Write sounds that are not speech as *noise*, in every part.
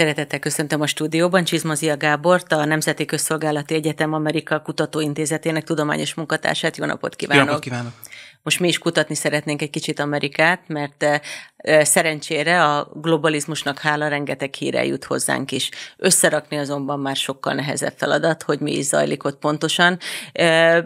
Szeretettel köszöntöm a stúdióban Csizmazia Gábort, a Nemzeti Közszolgálati Egyetem Amerika Kutatóintézetének tudományos munkatársát. Jó napot kívánok! Jó napot kívánok! Most mi is kutatni szeretnénk egy kicsit Amerikát, mert eh, szerencsére a globalizmusnak hála rengeteg híre jut hozzánk is. Összerakni azonban már sokkal nehezebb feladat, hogy mi is zajlik ott pontosan eh,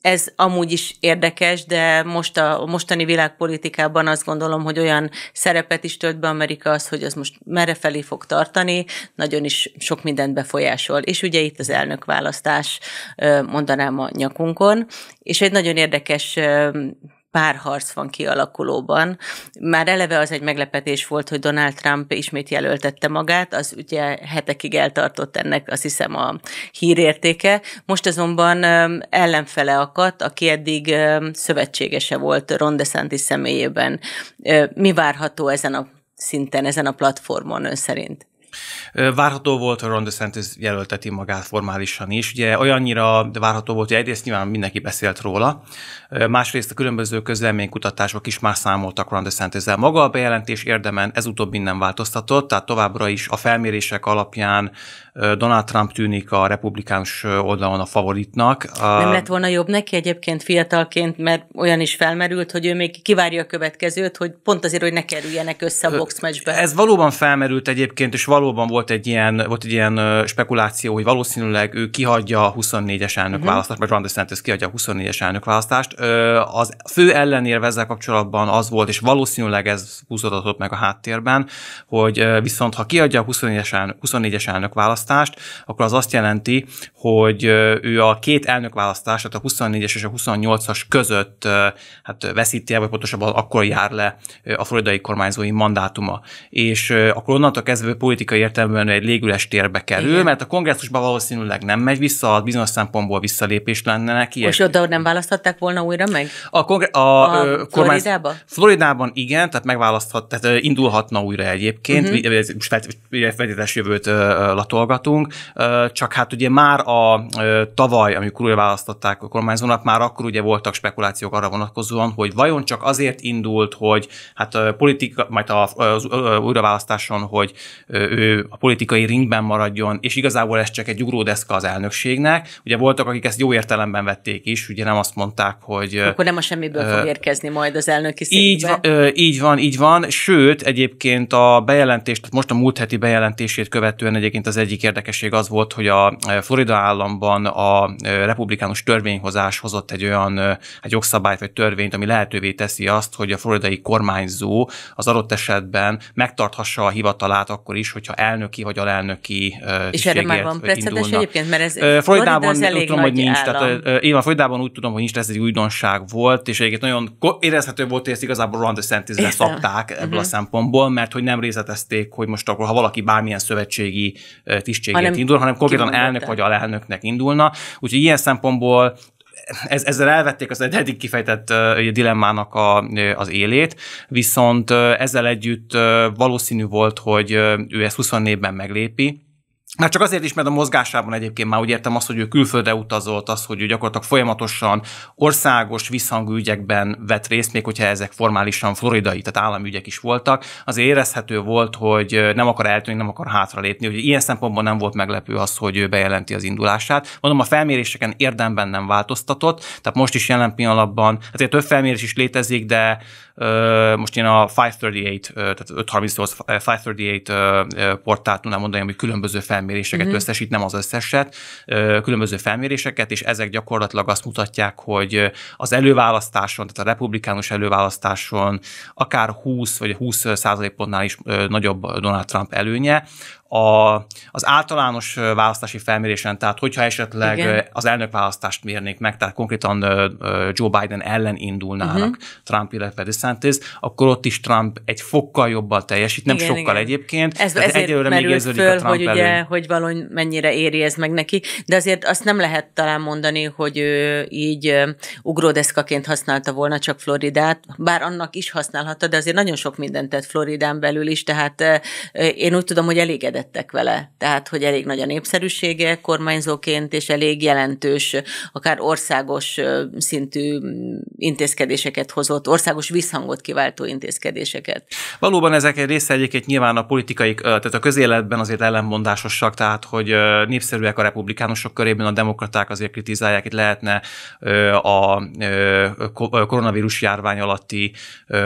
ez amúgy is érdekes, de most a, a mostani világpolitikában azt gondolom, hogy olyan szerepet is tölt be Amerika az, hogy az most merre felé fog tartani, nagyon is sok mindent befolyásol. És ugye itt az elnökválasztás mondanám a nyakunkon, és egy nagyon érdekes párharc van kialakulóban. Már eleve az egy meglepetés volt, hogy Donald Trump ismét jelöltette magát, az ugye hetekig eltartott ennek azt hiszem a hírértéke. Most azonban ellenfele akadt, aki eddig szövetségese volt Ron DeSantis személyében. Mi várható ezen a szinten, ezen a platformon ön szerint? Várható volt, hogy Ron DeSantis jelölteti magát formálisan is. Ugye olyannyira várható volt, hogy egyrészt nyilván mindenki beszélt róla, másrészt a különböző közleménykutatások is már számoltak Ron desantis -el. Maga a bejelentés érdemen ez utóbbi nem változtatott, tehát továbbra is a felmérések alapján Donald Trump tűnik a republikánus oldalon a favoritnak. Nem lett volna jobb neki egyébként fiatalként, mert olyan is felmerült, hogy ő még kivárja a következőt, hogy pont azért, hogy ne kerüljenek össze a boxmatchbe. Ez valóban felmerült egyébként, és valóban volt egy ilyen, volt egy ilyen spekuláció, hogy valószínűleg ő kihagyja a 24-es elnök uh-huh. választást, mert Ron DeSantis kihagyja a 24-es elnök választást. Az fő ellenérve ezzel kapcsolatban az volt, és valószínűleg ez húzódott meg a háttérben, hogy viszont ha kiadja a 24-es 24 elnök választást, választást, akkor az azt jelenti, hogy ő a két választás, tehát a 24-es és a 28-as között hát veszíti el, vagy pontosabban akkor jár le a floridai kormányzói mandátuma. És akkor onnantól kezdve politikai értelemben egy légüles térbe kerül, Igen. mert a kongresszusban valószínűleg nem megy vissza, az bizonyos szempontból visszalépés lenne neki. És oda nem választhatták volna újra meg? A, kongre- a, a kormány... Floridában? Floridában igen, tehát megválaszthat, tehát indulhatna újra egyébként, uh-huh. feltételes jövőt uh, támogatunk, csak hát ugye már a tavaly, amikor újra választották a kormányzónak, már akkor ugye voltak spekulációk arra vonatkozóan, hogy vajon csak azért indult, hogy hát a politika, majd a, az újraválasztáson, hogy ő a politikai ringben maradjon, és igazából ez csak egy ugródeszka az elnökségnek. Ugye voltak, akik ezt jó értelemben vették is, ugye nem azt mondták, hogy... Akkor nem a semmiből fog érkezni majd az elnöki székbe. Így van, így van, így van. Sőt, egyébként a bejelentést, most a múlt heti bejelentését követően egyébként az egyik egyik érdekesség az volt, hogy a e, Florida államban a e, republikánus törvényhozás hozott egy olyan e, egy jogszabályt vagy törvényt, ami lehetővé teszi azt, hogy a floridai kormányzó az adott esetben megtarthassa a hivatalát akkor is, hogyha elnöki vagy alelnöki És erre már van precedens egyébként, mert ez Floridában Florida az elég úgy tudom, hogy nincs. Állam. Tehát, én a Floridában úgy tudom, hogy nincs, ez egy újdonság volt, és egyébként nagyon érezhető volt, hogy ezt igazából Ron DeSantis-re szabták ebből uh-huh. a mhm. szempontból, mert hogy nem részletezték, hogy most akkor, ha valaki bármilyen szövetségi tisztségért hanem indul, hanem konkrétan elnök vagy alelnöknek indulna. Úgyhogy ilyen szempontból ez, ezzel elvették az eddig kifejtett uh, dilemmának a, az élét, viszont uh, ezzel együtt uh, valószínű volt, hogy uh, ő ezt 24-ben meglépi, már csak azért is, mert a mozgásában egyébként már úgy értem azt, hogy ő külföldre utazott, az, hogy ő gyakorlatilag folyamatosan országos visszhangú ügyekben vett részt, még hogyha ezek formálisan floridai, tehát állami ügyek is voltak, az érezhető volt, hogy nem akar eltűnni, nem akar hátralépni. Ugye ilyen szempontból nem volt meglepő az, hogy ő bejelenti az indulását. Mondom, a felméréseken érdemben nem változtatott, tehát most is jelen pillanatban, hát több felmérés is létezik, de most én a 538, tehát 538, 538 portált tudnám mondani, ami különböző felmérés felméréseket uh-huh. összesít, nem az összeset, különböző felméréseket, és ezek gyakorlatilag azt mutatják, hogy az előválasztáson, tehát a republikánus előválasztáson akár 20 vagy 20 százalékpontnál is nagyobb Donald Trump előnye, a, az általános választási felmérésen, tehát hogyha esetleg Igen. az elnökválasztást mérnék meg, tehát konkrétan Joe Biden ellen indulnának uh-huh. Trump, illetve DeSantis, akkor ott is Trump egy fokkal jobban teljesít, nem igen, sokkal igen. egyébként. Ez, tehát ezért egyelőre merült még érződik föl, a Trump hogy ugye, hogy valahogy mennyire éri ez meg neki, de azért azt nem lehet talán mondani, hogy ő így ugródeszkaként használta volna csak Floridát, bár annak is használhatta, de azért nagyon sok mindent tett Floridán belül is, tehát én úgy tudom, hogy elégedett elégedettek vele. Tehát, hogy elég nagy a népszerűsége kormányzóként, és elég jelentős, akár országos szintű intézkedéseket hozott, országos visszhangot kiváltó intézkedéseket. Valóban ezek egy része egyébként nyilván a politikai, tehát a közéletben azért ellenmondásosak, tehát hogy népszerűek a republikánusok körében, a demokraták azért kritizálják, itt lehetne a koronavírus járvány alatti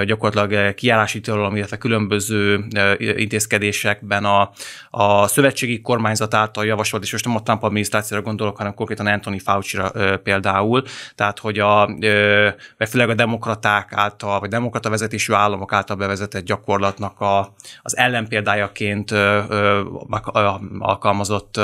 gyakorlatilag kiállási tilalom, illetve különböző intézkedésekben a, a szövetségi kormányzat által javasolt, és most nem a Trump adminisztrációra gondolok, hanem konkrétan Anthony Fauci-ra ö, például, tehát hogy a, ö, főleg a demokraták által, vagy demokrata vezetésű államok által bevezetett gyakorlatnak a, az ellenpéldájaként ö, ö, alkalmazott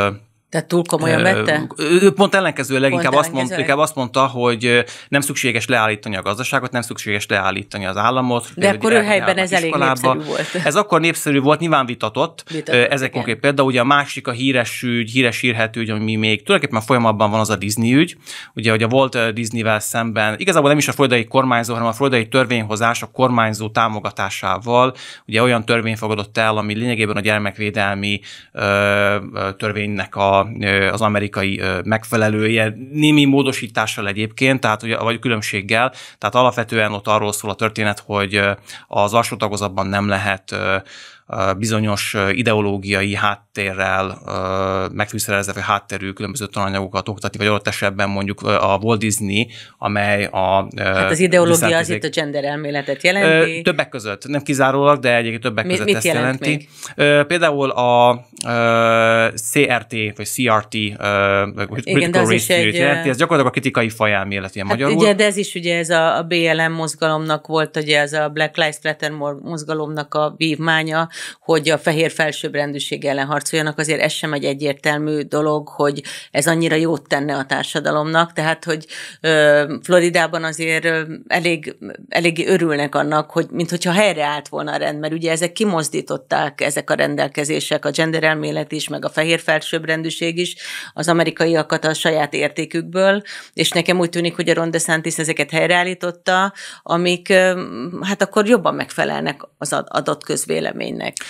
tehát túl komolyan vette? Ő pont ellenkezőleg pont inkább, ellenkezőleg. azt mond, inkább azt mondta, hogy nem szükséges leállítani a gazdaságot, nem szükséges leállítani az államot. De például, akkor ő helyben ez iskolába. elég népszerű volt. Ez akkor népszerű volt, nyilván vitatott. vitatott Ezek konkrét példa, ugye a másik a híres ügy, híres hírhető ügy, ami még tulajdonképpen folyamatban van, az a Disney ügy. Ugye, hogy a Walt Disney-vel szemben, igazából nem is a folydai kormányzó, hanem a folydai törvényhozás a kormányzó támogatásával, ugye olyan törvény fogadott el, ami lényegében a gyermekvédelmi ö, törvénynek a az amerikai megfelelője, némi módosítással egyébként, tehát ugye, vagy különbséggel, tehát alapvetően ott arról szól a történet, hogy az alsó tagozatban nem lehet bizonyos ideológiai háttérrel vagy hátterű különböző tananyagokat oktatni, vagy adott esetben mondjuk a Walt Disney, amely a... Hát az ideológia az itt a gender elméletet jelenti. Többek között, nem kizárólag, de egyébként többek Mi, között mit ezt jelent jelenti. Még? Például a CRT, vagy CRT, Igen, de az egy... Jelenti, ez gyakorlatilag a kritikai fajelmélet, ilyen hát magyarul. Ugye, de ez is ugye ez a, a BLM mozgalomnak volt, ugye ez a Black Lives Matter mozgalomnak a vívmánya, hogy a fehér felsőbbrendűség ellen harcoljanak, azért ez sem egy egyértelmű dolog, hogy ez annyira jót tenne a társadalomnak, tehát hogy Floridában azért elég, elég örülnek annak, hogy mintha helyreállt volna a rend, mert ugye ezek kimozdították ezek a rendelkezések, a gender elmélet is, meg a fehér felsőbbrendűség is, az amerikaiakat a saját értékükből, és nekem úgy tűnik, hogy a Ron DeSantis ezeket helyreállította, amik hát akkor jobban megfelelnek az adott közvéleménynek közvéleménynek.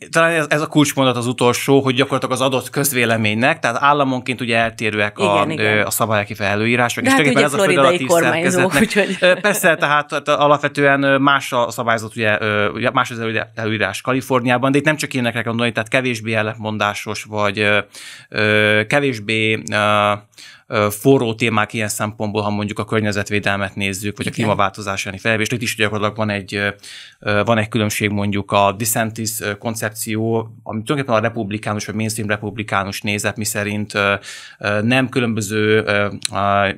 Itt, talán ez, ez a kulcsmondat az utolsó, hogy gyakorlatilag az adott közvéleménynek, tehát államonként ugye eltérőek igen, a, igen. a szabályok felelőírások. De és hát ugye ez a floridai kormányzó, úgyhogy... Persze, tehát alapvetően más a szabályzat, ugye, más az előírás Kaliforniában, de itt nem csak ilyenekre gondolni, tehát kevésbé ellentmondásos, vagy kevésbé forró témák ilyen szempontból, ha mondjuk a környezetvédelmet nézzük, vagy Igen. a klímaváltozás elleni felvést, itt is gyakorlatilag van egy, van egy különbség mondjuk a dissentis koncepció, ami tulajdonképpen a republikánus vagy mainstream republikánus nézet, mi szerint nem különböző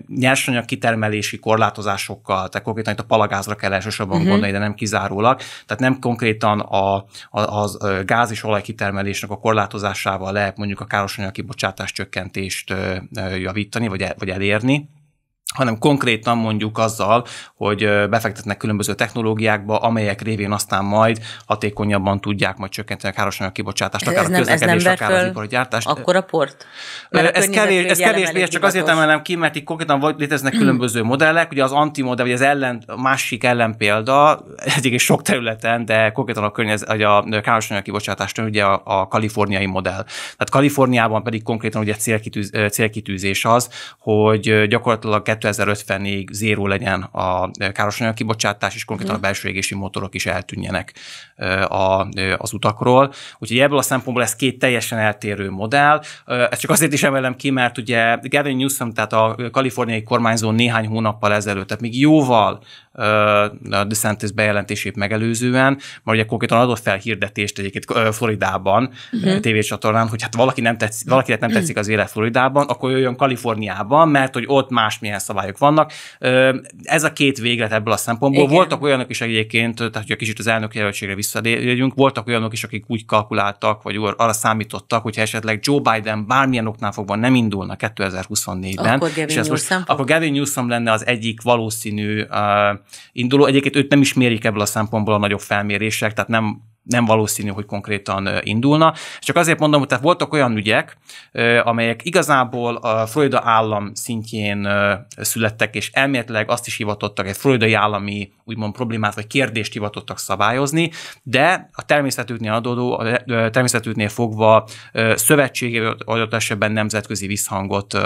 nyersanyag kitermelési korlátozásokkal, tehát konkrétan itt a palagázra kell elsősorban uh-huh. gondolni, de nem kizárólag, tehát nem konkrétan a, a, a gáz és olaj kitermelésnek a korlátozásával lehet mondjuk a károsanyag kibocsátás csökkentést javítani, vagy, el, vagy elérni, hanem konkrétan mondjuk azzal, hogy befektetnek különböző technológiákba, amelyek révén aztán majd hatékonyabban tudják majd csökkenteni a károsanyag kibocsátást, akár ez a közlekedés, akár az ipari gyártást. Akkor a port? ez, kevés, ez kevésbé, ez csak azért emelem ki, mert itt konkrétan léteznek különböző modellek, ugye az antimodell, vagy az ellen, másik ellenpélda, egyik és sok területen, de konkrétan a, környez, vagy a károsanyag kibocsátást, ugye a, a, kaliforniai modell. Tehát Kaliforniában pedig konkrétan ugye célkitűz, célkitűzés az, hogy gyakorlatilag 2050-ig zéró legyen a károsanyag kibocsátás, és konkrétan a mhm. belső égési motorok is eltűnjenek a, az utakról. Úgyhogy ebből a szempontból ez két teljesen eltérő modell. Ezt csak azért is emelem ki, mert ugye Gavin Newsom, tehát a kaliforniai kormányzó néhány hónappal ezelőtt, tehát még jóval a DeSantis bejelentését megelőzően, mert ugye konkrétan adott fel hirdetést egyébként Floridában, uh-huh. tévécsatornán, hogy hát valaki nem tetszik, valakinek nem tetszik az élet Floridában, akkor jöjjön Kaliforniában, mert hogy ott másmilyen szabályok szabályok vannak. Ez a két véglet ebből a szempontból. Igen. Voltak olyanok is egyébként, tehát hogyha kicsit az elnök jelöltségre visszadérjünk, voltak olyanok is, akik úgy kalkuláltak, vagy arra számítottak, hogyha esetleg Joe Biden bármilyen oknál fogva nem indulna 2024-ben, akkor Gavin, most, akkor Gavin Newsom lenne az egyik valószínű uh, induló. Egyébként őt nem is mérik ebből a szempontból a nagyobb felmérések, tehát nem nem valószínű, hogy konkrétan indulna. Csak azért mondom, hogy tehát voltak olyan ügyek, amelyek igazából a Florida állam szintjén születtek, és elméletileg azt is hivatottak, egy floridai állami úgymond problémát vagy kérdést hivatottak szabályozni, de a természetüknél adódó, a természetüknél fogva szövetségével adott esetben nemzetközi visszhangot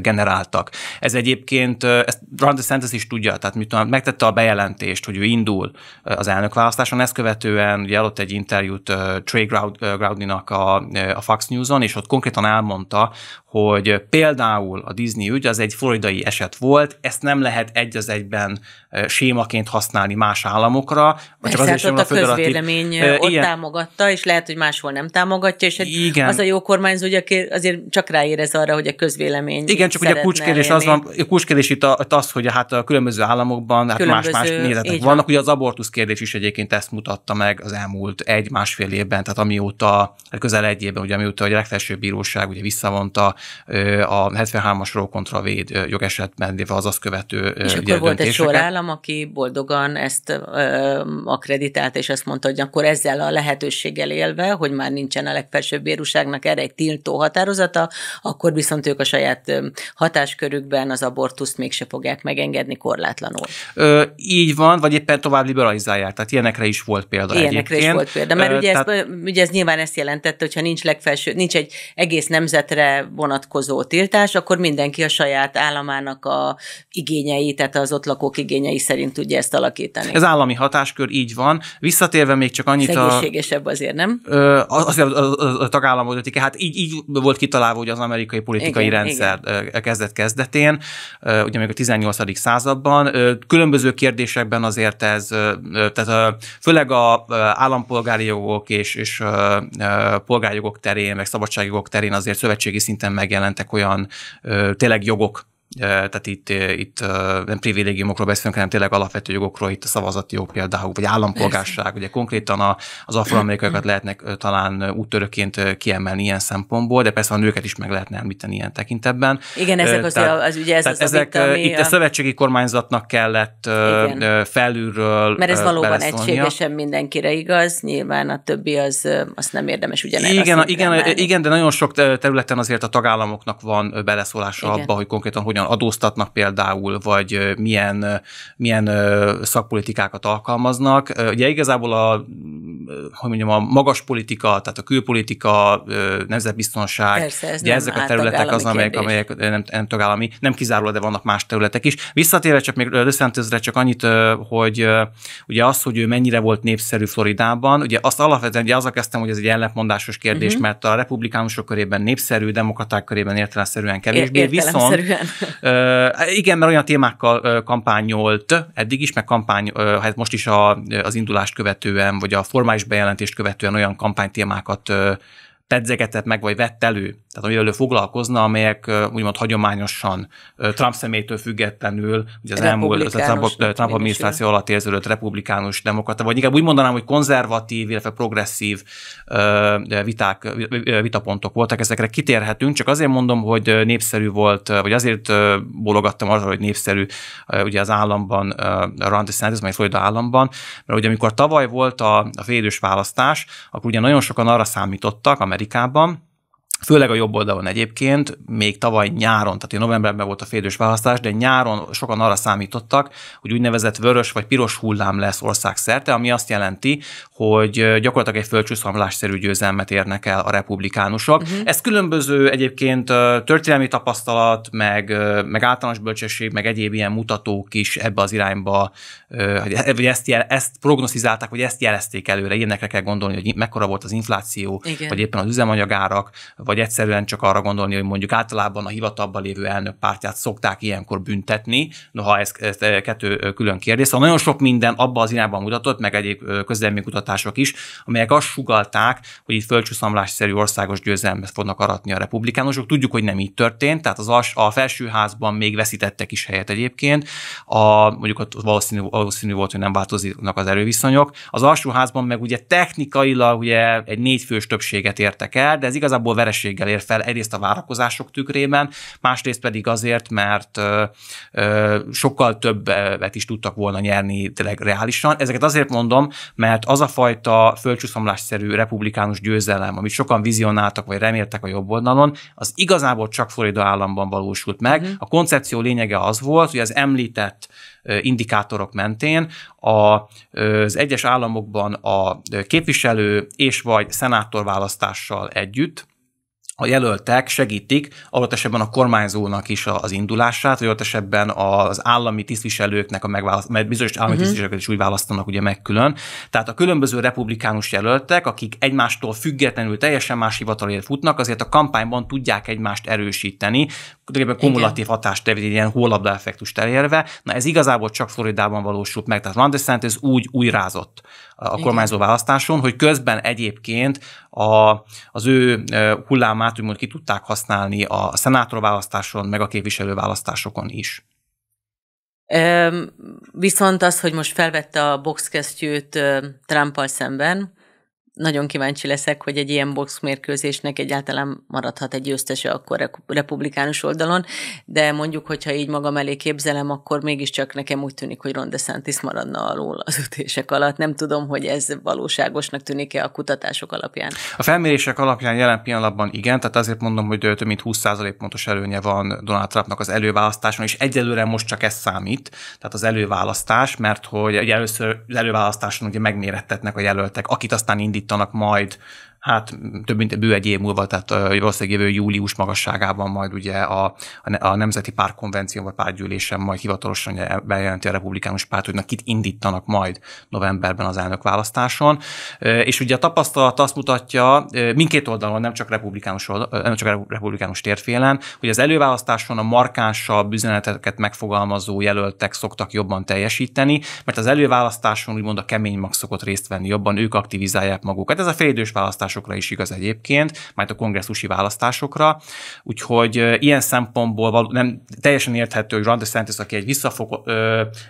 generáltak. Ez egyébként, ezt Ron DeSantis is tudja, tehát mit tudom, megtette a bejelentést, hogy ő indul az elnökválasztáson, ezt követően ugye adott egy interjút Trey Groudinak a, a Fox News-on, és ott konkrétan elmondta, hogy például a Disney ügy az egy floridai eset volt, ezt nem lehet egy az egyben sémaként használni más államokra. Vagy csak azért hát ott a, közvélemény ott ilyen... támogatta, és lehet, hogy máshol nem támogatja, és hát Igen. az a jó kormányzó, hogy azért csak ráérez arra, hogy a közvélemény Igen, csak ugye a kulcskérdés, az van, a kulcskérdés itt az, hogy hát a különböző államokban hát más-más nézetek vannak. Ugye az abortusz kérdés is egyébként ezt mutatta meg az elmúlt egy-másfél évben, tehát amióta, hát közel egy évben, ugye amióta a legfelsőbb bíróság ugye visszavonta a 73-as rókontra véd jogesetben, az azt követő És akkor volt egy sor állam, nálam, aki boldogan ezt ö, akreditált, és azt mondta, hogy akkor ezzel a lehetőséggel élve, hogy már nincsen a legfelsőbb bíróságnak erre egy tiltó határozata, akkor viszont ők a saját hatáskörükben az abortuszt mégse fogják megengedni korlátlanul. Ö, így van, vagy éppen tovább liberalizálják, tehát ilyenekre is volt példa Ilyenekre egyébként. is volt példa, mert ö, ugye, tehát... ez, ugye ez nyilván ezt jelentette, hogyha nincs legfelső, nincs egy egész nemzetre vonatkozó tiltás, akkor mindenki a saját államának a igényei, tehát az ott lakók igényei igényei szerint tudja ezt alakítani. Ez állami hatáskör, így van. Visszatérve még csak annyit a... Egészségesebb azért, nem? Ö, azért a, a, a tagállamok döntik. Hát így, így volt kitalálva hogy az amerikai politikai igen, rendszer igen. E kezdet-kezdetén, ugye még a 18. században. Különböző kérdésekben azért ez, tehát főleg a állampolgári jogok és, és polgárjogok terén, meg szabadságjogok terén azért szövetségi szinten megjelentek olyan tényleg jogok, tehát itt, itt nem privilégiumokról beszélünk, hanem tényleg alapvető jogokról, itt a szavazati jog például, vagy állampolgárság, ugye konkrétan az afroamerikaiakat lehetnek talán úttörőként kiemelni ilyen szempontból, de persze a nőket is meg lehetne említeni ilyen tekintetben. Igen, ezek az, tehát, az ugye ez az, ezek, a ami Itt a... a szövetségi kormányzatnak kellett Igen. felülről Mert ez valóban egységesen mindenkire igaz, nyilván a többi az, azt nem érdemes ugye Igen, igen, igen, de nagyon sok területen azért a tagállamoknak van beleszólása igen. abba, hogy konkrétan hogyan hogyan adóztatnak például, vagy milyen, milyen szakpolitikákat alkalmaznak. Ugye igazából a, hogy mondjam, a magas politika, tehát a külpolitika, nemzetbiztonság, Persze, ez ugye ezek a területek az, amelyek, amelyek nem, nem tagállami, nem kizárólag, de vannak más területek is. Visszatérve csak még összeentőzre csak annyit, hogy ugye az, hogy ő mennyire volt népszerű Floridában, ugye azt alapvetően ugye azzal kezdtem, hogy ez egy ellentmondásos kérdés, uh-huh. mert a republikánusok körében népszerű, demokraták körében értelemszerűen kevésbé. Értelemszerűen. Viszont, Uh, igen, mert olyan témákkal kampányolt eddig is, meg kampány, hát most is a, az indulást követően, vagy a formális bejelentést követően olyan kampánytémákat pedzegetett meg, vagy vett elő, tehát amivel ő foglalkozna, amelyek úgymond hagyományosan Trump személytől függetlenül, ugye az elmúlt az Trump, Trump adminisztráció alatt érződött republikánus demokrata, vagy inkább úgy mondanám, hogy konzervatív, illetve progresszív viták, vitapontok voltak, ezekre kitérhetünk, csak azért mondom, hogy népszerű volt, vagy azért bologattam arra, hogy népszerű ugye az államban, Ron DeSantis, meg Florida államban, mert ugye amikor tavaly volt a, a félidős választás, akkor ugye nagyon sokan arra számítottak, Amerikában, Főleg a jobb oldalon egyébként, még tavaly nyáron, tehát novemberben volt a félős választás, de nyáron sokan arra számítottak, hogy úgynevezett vörös vagy piros hullám lesz országszerte, ami azt jelenti, hogy gyakorlatilag egy földcsúszomlásszerű győzelmet érnek el a republikánusok. Uh-huh. Ez különböző egyébként történelmi tapasztalat, meg, meg általános bölcsesség, meg egyéb ilyen mutatók is ebbe az irányba, hogy e, ezt, jel, ezt prognosztizálták, vagy ezt jelezték előre. Ilyenekre kell gondolni, hogy mekkora volt az infláció, Igen. vagy éppen az üzemanyagárak, vagy egyszerűen csak arra gondolni, hogy mondjuk általában a hivatalban lévő elnök pártját szokták ilyenkor büntetni, noha ez, ez kettő külön kérdés. Szóval nagyon sok minden abban az irányban mutatott, meg egyéb közelmi kutatások is, amelyek azt sugalták, hogy itt földcsúszamlásszerű országos győzelmet fognak aratni a republikánusok. Tudjuk, hogy nem így történt, tehát az as, a felsőházban még veszítettek is helyet egyébként, a, mondjuk ott valószínű, valószínű volt, hogy nem változnak az erőviszonyok. Az alsóházban meg ugye technikailag ugye egy négyfős többséget értek el, de ez igazából veres sebességgel ér fel, egyrészt a várakozások tükrében, másrészt pedig azért, mert sokkal többet is tudtak volna nyerni tényleg reálisan. Ezeket azért mondom, mert az a fajta földcsúszomlásszerű republikánus győzelem, amit sokan vizionáltak vagy reméltek a jobb oldalon, az igazából csak Florida államban valósult meg. Mhm. A koncepció lényege az volt, hogy az említett indikátorok mentén a, az egyes államokban a képviselő és vagy szenátor választással együtt a jelöltek segítik adott esetben a kormányzónak is az indulását, vagy adott esetben az állami tisztviselőknek a megválaszt, mert bizonyos állami uh-huh. tisztviselőket is úgy választanak ugye meg külön. Tehát a különböző republikánus jelöltek, akik egymástól függetlenül teljesen más hivatalért futnak, azért a kampányban tudják egymást erősíteni, tulajdonképpen kumulatív Igen. hatást terjed, ilyen hólabda effektust elérve. Na ez igazából csak Floridában valósult meg, tehát Ron DeSantis úgy újrázott a kormányzó választáson, hogy közben egyébként a, az ő hullámát úgymond ki tudták használni a szenátorválasztáson, meg a képviselőválasztásokon is. Viszont az, hogy most felvette a boxkesztyűt Trumpal szemben, nagyon kíváncsi leszek, hogy egy ilyen boxmérkőzésnek egyáltalán maradhat egy győztese akkor republikánus oldalon, de mondjuk, hogyha így magam elé képzelem, akkor mégiscsak nekem úgy tűnik, hogy Ronde Santis maradna alul az ütések alatt. Nem tudom, hogy ez valóságosnak tűnik-e a kutatások alapján. A felmérések alapján jelen pillanatban igen, tehát azért mondom, hogy több mint 20% pontos előnye van Donald Trumpnak az előválasztáson, és egyelőre most csak ez számít, tehát az előválasztás, mert hogy először az előválasztáson ugye megmérettetnek a jelöltek, akit aztán indít alakítanak majd hát több mint bő egy év múlva, tehát valószínűleg jövő július magasságában majd ugye a, a Nemzeti Párt Konvenció vagy pártgyűlésen, majd hivatalosan bejelenti a republikánus párt, hogy na, kit indítanak majd novemberben az elnök választáson. És ugye a tapasztalat azt mutatja, mindkét oldalon, nem csak republikánus, oldal, nem csak republikánus térfélen, hogy az előválasztáson a markánsabb üzeneteket megfogalmazó jelöltek szoktak jobban teljesíteni, mert az előválasztáson úgymond a kemény mag szokott részt venni jobban, ők aktivizálják magukat. Ez a félidős választás választásokra is igaz egyébként, majd a kongresszusi választásokra. Úgyhogy ilyen szempontból való, nem teljesen érthető, hogy Ron DeSantis, aki egy visszafogó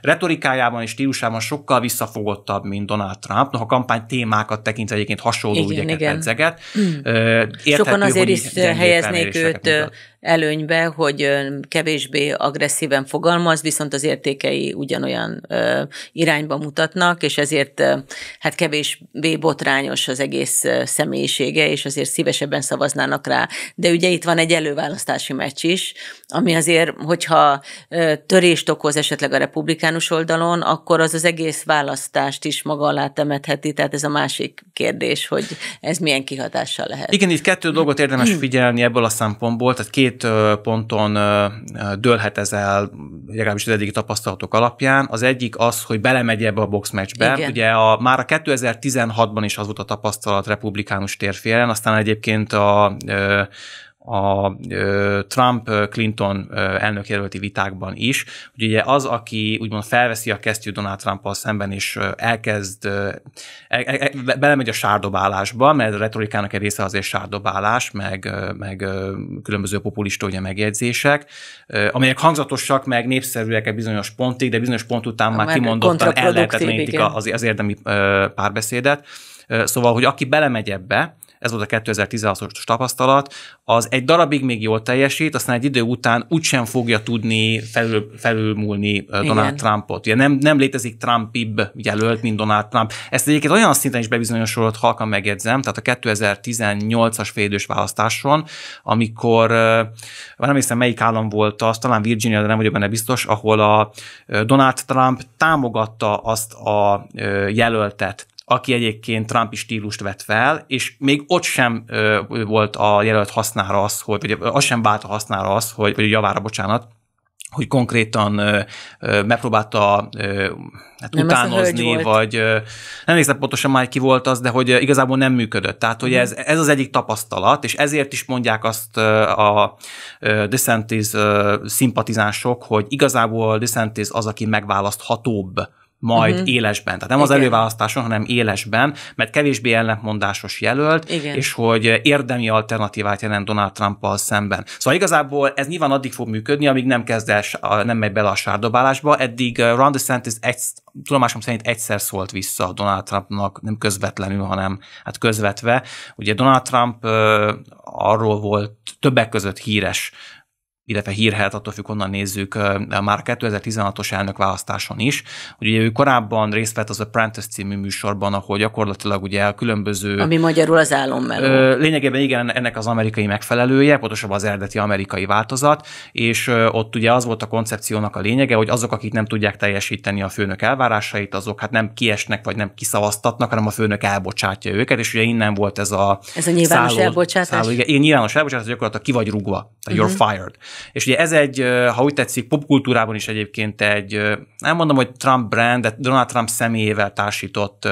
retorikájában és stílusában sokkal visszafogottabb, mint Donald Trump. Noha a kampány témákat tekint egyébként hasonló igen, ügyeket igen. edzeget. Mm. Érthető, Sokan azért is helyeznék őt előnybe, hogy kevésbé agresszíven fogalmaz, viszont az értékei ugyanolyan irányba mutatnak, és ezért hát kevésbé botrányos az egész személyisége, és azért szívesebben szavaznának rá. De ugye itt van egy előválasztási meccs is, ami azért, hogyha törést okoz esetleg a republikánus oldalon, akkor az az egész választást is maga alá temetheti, tehát ez a másik kérdés, hogy ez milyen kihatással lehet. Igen, itt kettő dolgot érdemes *clears throat* figyelni ebből a szempontból, tehát két két ponton dőlhet ez el, legalábbis az eddigi tapasztalatok alapján. Az egyik az, hogy belemegy ebbe a boxmatchbe. Igen. Ugye a, már a 2016-ban is az volt a tapasztalat republikánus térfélen, aztán egyébként a, a Trump-Clinton elnökjelölti vitákban is, hogy ugye az, aki úgymond felveszi a kesztyű Donald trump szemben, és elkezd, el, el, belemegy a sárdobálásba, mert a retorikának egy része azért sárdobálás, meg, meg különböző populista ugye megjegyzések, amelyek hangzatosak, meg népszerűek egy bizonyos pontig, de bizonyos pont után már, már kimondottan ellehetetlenítik az, az érdemi párbeszédet. Szóval, hogy aki belemegy ebbe, ez volt a 2016-os tapasztalat, az egy darabig még jól teljesít, aztán egy idő után úgysem fogja tudni felül, felülmúlni Donald Igen. Trumpot. Ugye nem, nem létezik Trumpibb jelölt, mint Donald Trump. Ezt egyébként olyan szinten is bebizonyosodott, halkan megjegyzem, tehát a 2018-as félidős választáson, amikor nem hiszem, melyik állam volt az, talán Virginia, de nem vagyok benne biztos, ahol a Donald Trump támogatta azt a jelöltet, aki egyébként Trumpi stílust vett fel, és még ott sem ö, volt a jelölt hasznára az, hogy, vagy az sem vált a hasznára az, hogy, vagy javára, bocsánat, hogy konkrétan ö, ö, megpróbálta ö, hát nem utánozni, vagy ö, nem nézze pontosan már ki volt az, de hogy igazából nem működött. Tehát, hogy mm. ez, ez az egyik tapasztalat, és ezért is mondják azt ö, a DeSantis szimpatizánsok, hogy igazából DeSantis az, aki megválaszthatóbb majd uh-huh. élesben. Tehát nem Igen. az előválasztáson, hanem élesben, mert kevésbé ellentmondásos jelölt, Igen. és hogy érdemi alternatívát jelent Donald trump szemben. Szóval igazából ez nyilván addig fog működni, amíg nem kezd el, nem megy bele a sárdobálásba. Eddig eh, Ron DeSantis egy, tudomásom szerint egyszer szólt vissza Donald Trumpnak, nem közvetlenül, hanem hát közvetve. Ugye Donald Trump eh, arról volt többek között híres, illetve hírhet, attól függ, onnan nézzük, már 2016-os elnökválasztáson is, hogy ugye ő korábban részt vett az Apprentice című műsorban, ahol gyakorlatilag ugye különböző... Ami magyarul az álommeló. Lényegében igen, ennek az amerikai megfelelője, pontosabban az eredeti amerikai változat, és ott ugye az volt a koncepciónak a lényege, hogy azok, akik nem tudják teljesíteni a főnök elvárásait, azok hát nem kiesnek, vagy nem kiszavaztatnak, hanem a főnök elbocsátja őket, és ugye innen volt ez a... Ez a nyilvános szálló, elbocsátás? Szálló, igen, nyilvános elbocsátás, gyakorlatilag ki vagy rúgva, uh-huh. you're mhm. fired. És ugye ez egy, ha úgy tetszik, popkultúrában is egyébként egy, nem mondom, hogy Trump brand, de Donald Trump személyével társított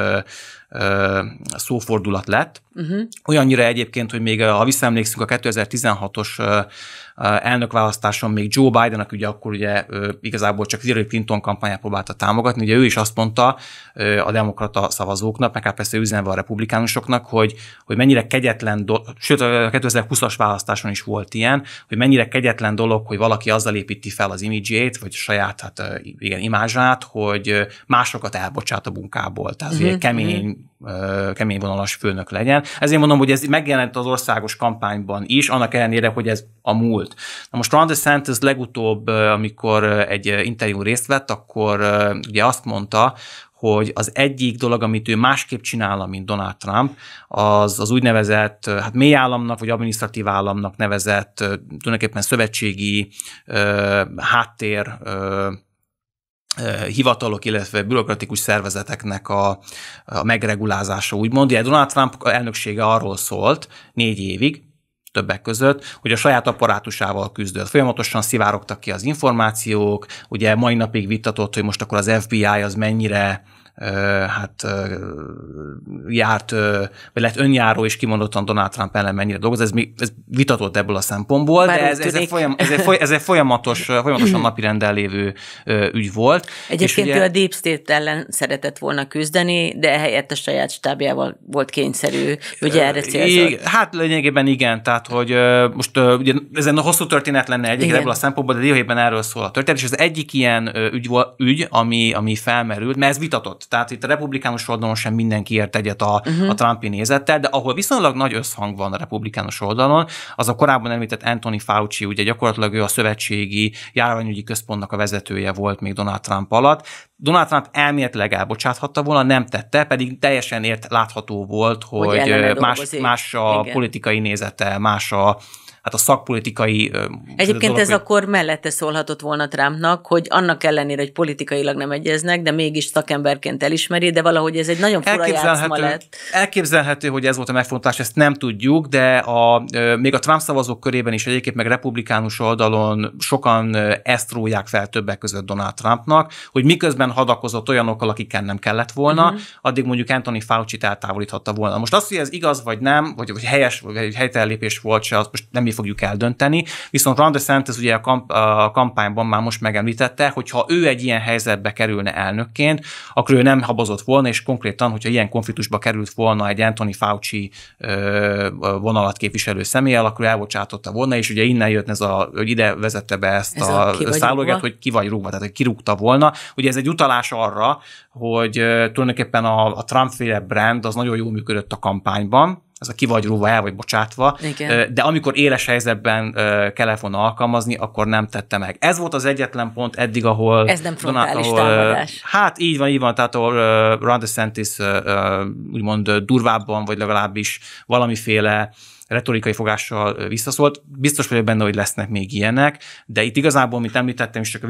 szófordulat lett. Uh-huh. Olyannyira egyébként, hogy még ha visszaemlékszünk a 2016-os elnökválasztáson még Joe biden ugye akkor ugye igazából csak Hillary Clinton kampányát próbálta támogatni, ugye ő is azt mondta a demokrata szavazóknak, meg hát persze üzenve a republikánusoknak, hogy, hogy mennyire kegyetlen, dolog, sőt a 2020-as választáson is volt ilyen, hogy mennyire kegyetlen dolog, hogy valaki azzal építi fel az imidzsét, vagy saját, hát igen, imázsát, hogy másokat elbocsát a munkából. Tehát uh-huh. ugye mhm, kemény, mhm kemény, vonalas főnök legyen. Ezért mondom, hogy ez megjelent az országos kampányban is, annak ellenére, hogy ez a múlt. Na most Ron DeSantis legutóbb, amikor egy interjú részt vett, akkor ugye azt mondta, hogy az egyik dolog, amit ő másképp csinál, mint Donald Trump, az az úgynevezett hát mély államnak vagy adminisztratív államnak nevezett tulajdonképpen szövetségi ö, háttér ö, hivatalok, illetve bürokratikus szervezeteknek a, a megregulázása, úgymond. Ugye Donald Trump elnöksége arról szólt négy évig, többek között, hogy a saját apparátusával küzdött. Folyamatosan szivárogtak ki az információk, ugye mai napig vitatott, hogy most akkor az FBI az mennyire hát járt, vagy lett önjáró és kimondottan Donald Trump ellen mennyire dolgoz, ez, mi? ez vitatott ebből a szempontból, Már de ez, ez, egy folyam, ez, egy foly, ez egy folyamatos, folyamatosan napirenden lévő ügy volt. Egyébként ugye, ő a Deep State ellen szeretett volna küzdeni, de helyett a saját stábjával volt kényszerű, ugye erre célzott. Hát lényegében igen, tehát hogy most ugye ez egy hosszú történet lenne egyébként ebből a szempontból, de lényegében erről szól a történet, és az egyik ilyen ügy, ügy ami, ami felmerült, mert ez vitatott tehát itt a republikánus oldalon sem mindenki ért egyet a, uh-huh. a Trumpi nézettel, de ahol viszonylag nagy összhang van a republikánus oldalon, az a korábban említett Anthony Fauci, ugye gyakorlatilag ő a szövetségi járványügyi központnak a vezetője volt még Donald Trump alatt. Donald Trump elméletileg elbocsáthatta volna, nem tette, pedig teljesen ért látható volt, hogy, hogy más, más a Igen. politikai nézete, más a hát a szakpolitikai... Egyébként dolog, ez hogy... akkor mellette szólhatott volna Trumpnak, hogy annak ellenére, hogy politikailag nem egyeznek, de mégis szakemberként elismeri, de valahogy ez egy nagyon fura játszma lett. Elképzelhető, hogy ez volt a megfontás, ezt nem tudjuk, de a, még a Trump szavazók körében is egyébként meg republikánus oldalon sokan ezt róják fel többek között Donald Trumpnak, hogy miközben hadakozott olyanokkal, akikkel nem kellett volna, uh-huh. addig mondjuk Anthony Fauci-t eltávolíthatta volna. Most azt, hogy ez igaz vagy nem, vagy, vagy helyes, vagy egy helytelen lépés volt se, azt most nem mi fogjuk eldönteni. Viszont Ron DeSantis ugye a, kamp- a kampányban már most megemlítette, hogy ha ő egy ilyen helyzetbe kerülne elnökként, akkor ő nem habozott volna, és konkrétan, hogyha ilyen konfliktusba került volna egy Anthony Fauci ö, vonalat képviselő személyel, akkor elbocsátotta volna, és ugye innen jött ez a, hogy ide vezette be ezt ez a, a szállogát, hogy ki vagy rúgva, tehát hogy kirúgta volna. Ugye ez egy utalás arra, hogy tulajdonképpen a, a Trump-féle brand az nagyon jól működött a kampányban, ez a ki vagy rúva el, vagy bocsátva, Igen. de amikor éles helyzetben kellett volna alkalmazni, akkor nem tette meg. Ez volt az egyetlen pont eddig, ahol... Ez nem frontális ahol, támadás. Hát így van, így van, tehát ahol uh, Ron DeSantis uh, úgymond durvábban, vagy legalábbis valamiféle uh, retorikai fogással visszaszólt. Biztos vagyok benne, hogy lesznek még ilyenek, de itt igazából, mint említettem, is csak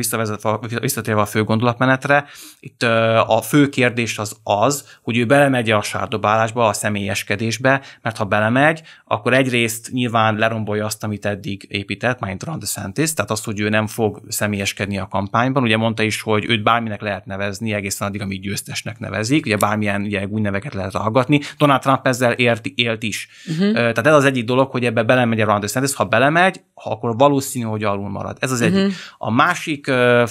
visszatérve a fő gondolatmenetre, itt a fő kérdés az az, hogy ő belemegy a sárdobálásba, a személyeskedésbe, mert ha belemegy, akkor egyrészt nyilván lerombolja azt, amit eddig épített, mint Ron DeSantis, tehát azt, hogy ő nem fog személyeskedni a kampányban. Ugye mondta is, hogy őt bárminek lehet nevezni, egészen addig, amíg győztesnek nevezik, ugye bármilyen ugye, új neveket lehet hallgatni. Donald Trump ezzel ért, élt is. Uh-huh. Tehát ez az egyik dolog, hogy ebbe belemegy a Ron DeSantis, ha belemegy, ha akkor valószínű, hogy alul marad. Ez az egyik. Uh-huh. A másik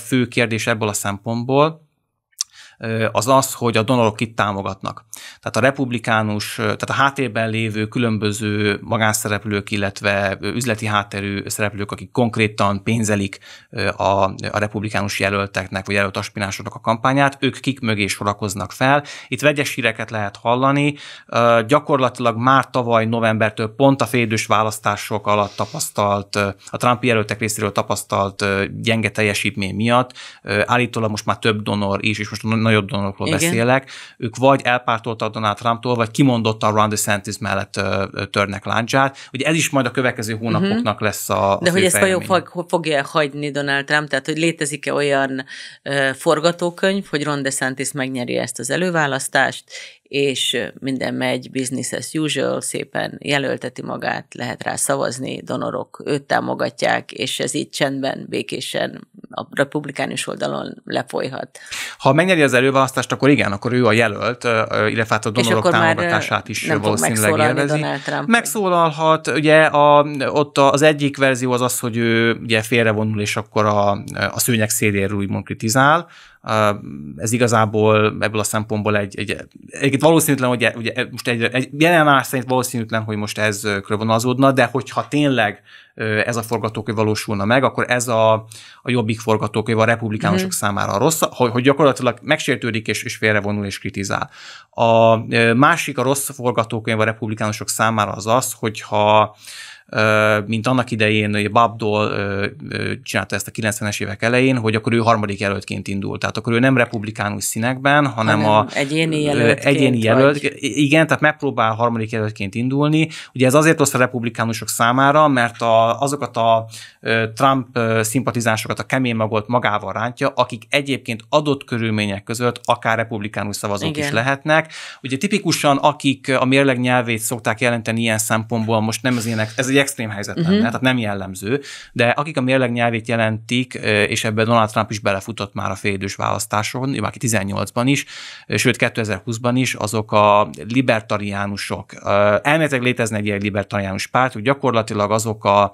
fő kérdés ebből a szempontból, az az, hogy a donorok itt támogatnak. Tehát a republikánus, tehát a háttérben lévő különböző magánszereplők, illetve üzleti hátterű szereplők, akik konkrétan pénzelik a, a republikánus jelölteknek, vagy jelölt a kampányát, ők kik mögé sorakoznak fel. Itt vegyes híreket lehet hallani. Gyakorlatilag már tavaly novembertől pont a félidős választások alatt tapasztalt, a Trump jelöltek részéről tapasztalt gyenge teljesítmény miatt állítólag most már több donor is, és most nagyobb dologról Igen. beszélek, ők vagy elpártoltak Donald Trumptól, vagy kimondottan Ron DeSantis mellett törnek láncsát. Ugye ez is majd a következő mhm. hónapoknak uh-huh. lesz a De hogy ezt vajon fogja hagyni Donald Trump, tehát hogy létezik-e olyan uh, forgatókönyv, hogy Ron DeSantis megnyeri ezt az előválasztást, és minden megy business as usual, szépen jelölteti magát, lehet rá szavazni, donorok őt támogatják, és ez így csendben, békésen a republikánus oldalon lefolyhat. Ha megnyeri az előválasztást, akkor igen, akkor ő a jelölt, illetve hát a donorok támogatását is nem valószínűleg élvezi. Megszólalhat, ugye a, ott az egyik verzió az az, hogy ő ugye félrevonul, és akkor a, a szőnyeg széléről úgymond kritizál, ez igazából ebből a szempontból egy, egy, egy valószínűtlen, hogy e, ugye, e, most egy, egy jelenállás szerint valószínűtlen, hogy most ez körvonalazódna, de hogyha tényleg ez a forgatókönyv valósulna meg, akkor ez a, a jobbik forgatókönyv a republikánusok uh-huh. számára rossz, hogy, hogy gyakorlatilag megsértődik és, és félrevonul és kritizál. A másik a rossz forgatókönyv a republikánusok számára az az, hogyha mint annak idején hogy Dole csinálta ezt a 90-es évek elején, hogy akkor ő harmadik jelöltként indult. Tehát akkor ő nem republikánus színekben, hanem, hanem a egyéni jelöltként. Egyéni jelölt vagy? igen, tehát megpróbál harmadik jelöltként indulni. Ugye ez azért rossz a republikánusok számára, mert a, azokat a Trump szimpatizásokat, a kemény magot magával rántja, akik egyébként adott körülmények között akár republikánus szavazók igen. is lehetnek. Ugye tipikusan, akik a mérleg nyelvét szokták jelenteni ilyen szempontból, most nem az ilyenek, ez egy egy extrém helyzet lenne, uh-huh. tehát nem jellemző, de akik a mérleg nyelvét jelentik, és ebben Donald Trump is belefutott már a félidős választáson, már 18-ban is, sőt 2020-ban is, azok a libertariánusok, elméletileg létezne egy ilyen libertariánus párt, hogy gyakorlatilag azok a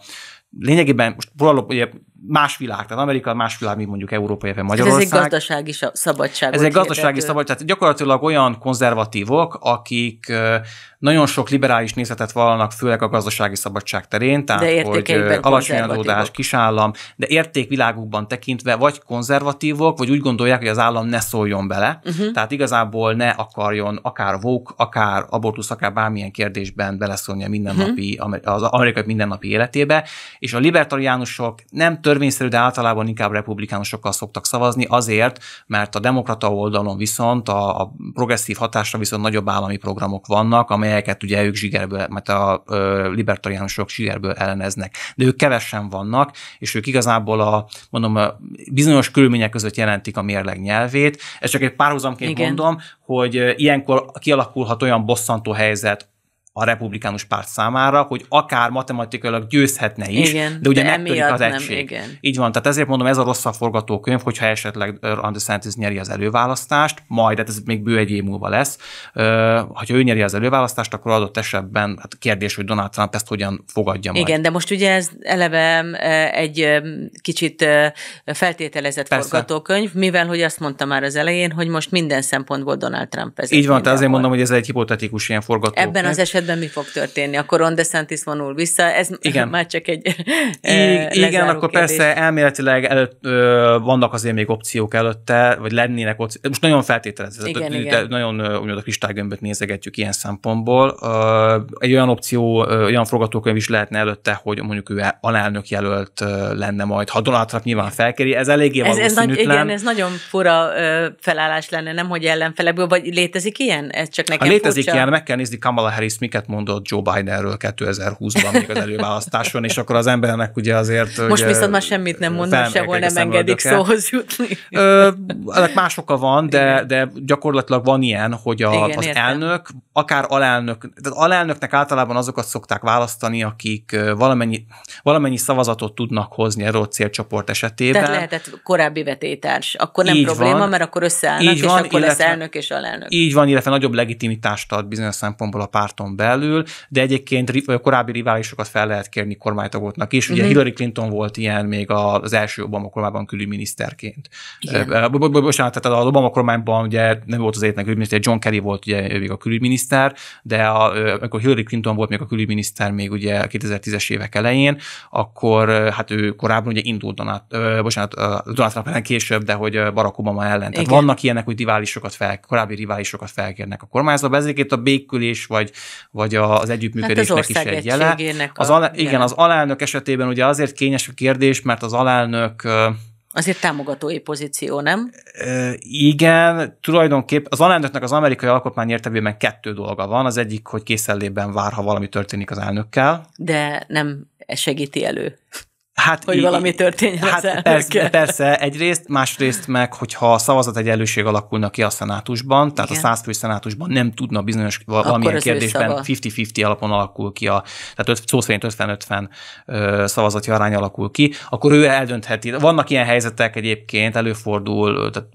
lényegében, most próbálok ugye más világ, tehát Amerika más világ, mint mondjuk Európa, vagy Magyarország. Ez egy gazdasági szabadság. Ez egy gazdasági szabadság, tehát gyakorlatilag olyan konzervatívok, akik nagyon sok liberális nézetet vallanak, főleg a gazdasági szabadság terén, tehát hogy alacsony adódás, kisállam, de értékvilágukban tekintve vagy konzervatívok, vagy úgy gondolják, hogy az állam ne szóljon bele, uh-huh. tehát igazából ne akarjon akár vók, akár abortusz, akár bármilyen kérdésben beleszólni a mindennapi, uh-huh. az amerikai mindennapi életébe, és a libertariánusok nem tör törvényszerű, de általában inkább republikánusokkal szoktak szavazni, azért, mert a demokrata oldalon viszont a, a progresszív hatásra viszont nagyobb állami programok vannak, amelyeket ugye ők zsigerből, mert a ö, libertariánusok zsigerből elleneznek. De ők kevesen vannak, és ők igazából a, mondom, a bizonyos körülmények között jelentik a mérleg nyelvét. Ez csak egy párhuzamként Igen. mondom, hogy ilyenkor kialakulhat olyan bosszantó helyzet, a republikánus párt számára, hogy akár matematikailag győzhetne is, igen, de ugye de megtörik az egység. Nem, igen. Így van, tehát ezért mondom, ez a rosszabb forgatókönyv, hogyha esetleg Ron DeSantis nyeri az előválasztást, majd, hát ez még bő egy év múlva lesz, ha ő nyeri az előválasztást, akkor adott esetben hát kérdés, hogy Donald Trump ezt hogyan fogadja majd. Igen, de most ugye ez eleve egy kicsit feltételezett Persze. forgatókönyv, mivel, hogy azt mondtam már az elején, hogy most minden szempontból Donald Trump ez. Így van, tehát azért mondom, hogy ez egy hipotetikus ilyen forgatókönyv. Ebben az esetben esetben mi fog történni? Akkor Ron DeSantis vonul vissza, ez igen. *laughs* már csak egy eh, I- Igen, akkor kérdés. persze elméletileg előtt, ö, vannak azért még opciók előtte, vagy lennének ott. Most nagyon feltételezett, igen, de, igen. nagyon úgymond a kristálygömböt nézegetjük ilyen szempontból. egy olyan opció, olyan forgatókönyv is lehetne előtte, hogy mondjuk ő alelnök jelölt lenne majd, ha Donald Trump nyilván felkeri, ez eléggé ez, ez nagy, Igen, ez nagyon fura felállás lenne, nem hogy ellenfelebből, vagy létezik ilyen? Ez csak nekem a létezik furcsa. ilyen, meg kell nézni Kamala Harris, hülyeséget mondott Joe Bidenről 2020-ban még az előválasztáson, és akkor az embernek ugye azért... Most ugye, viszont már semmit nem mondnak, sehol nem engedik szóhoz jutni. Ö, más oka van, de, de gyakorlatilag van ilyen, hogy a, Igen, az értem. elnök, akár alelnök, tehát alelnöknek általában azokat szokták választani, akik valamennyi, valamennyi szavazatot tudnak hozni erről a célcsoport esetében. Tehát lehetett korábbi vetétárs. Akkor nem így probléma, van, mert akkor összeállnak, így és van, akkor illetve, lesz elnök és alelnök. Így van, illetve nagyobb legitimitást ad bizonyos szempontból a párton belül belül, de egyébként korábbi riválisokat fel lehet kérni kormánytagotnak is. Ugye mm-hmm. Hillary Clinton volt ilyen még az első Obama kormányban külügyminiszterként. Bocsánat, tehát az Obama kormányban ugye nem volt az egyetlen külügyminiszter, John Kerry volt ugye még a külügyminiszter, de a, amikor Hillary Clinton volt még a külügyminiszter még ugye 2010-es évek elején, akkor hát ő korábban ugye indult Donát, bocsánat, Donát később, de hogy Barack Obama ellen. Tehát Igen. vannak ilyenek, hogy riválisokat fel, korábbi riválisokat felkérnek a kormányzatba. Ezeket a békülés vagy, vagy az együttműködésnek hát az is egy jele. Az a, igen, az alelnök esetében ugye azért kényes a kérdés, mert az alelnök Azért támogatói pozíció, nem? Igen, tulajdonképp az alelnöknek az amerikai alkotmány értelmében kettő dolga van. Az egyik, hogy készenlében vár, ha valami történik az elnökkel. De nem segíti elő. Hát hogy í- valami történjen hát az persze, persze, egyrészt, másrészt meg, hogyha szavazat egy előség alakulna ki a szenátusban, tehát Igen. a százfős szenátusban nem tudna bizonyos valamilyen kérdésben 50-50 alapon alakul ki, a, tehát szó szerint 50-50 szavazati arány alakul ki, akkor ő eldöntheti. Vannak ilyen helyzetek egyébként, előfordul tehát,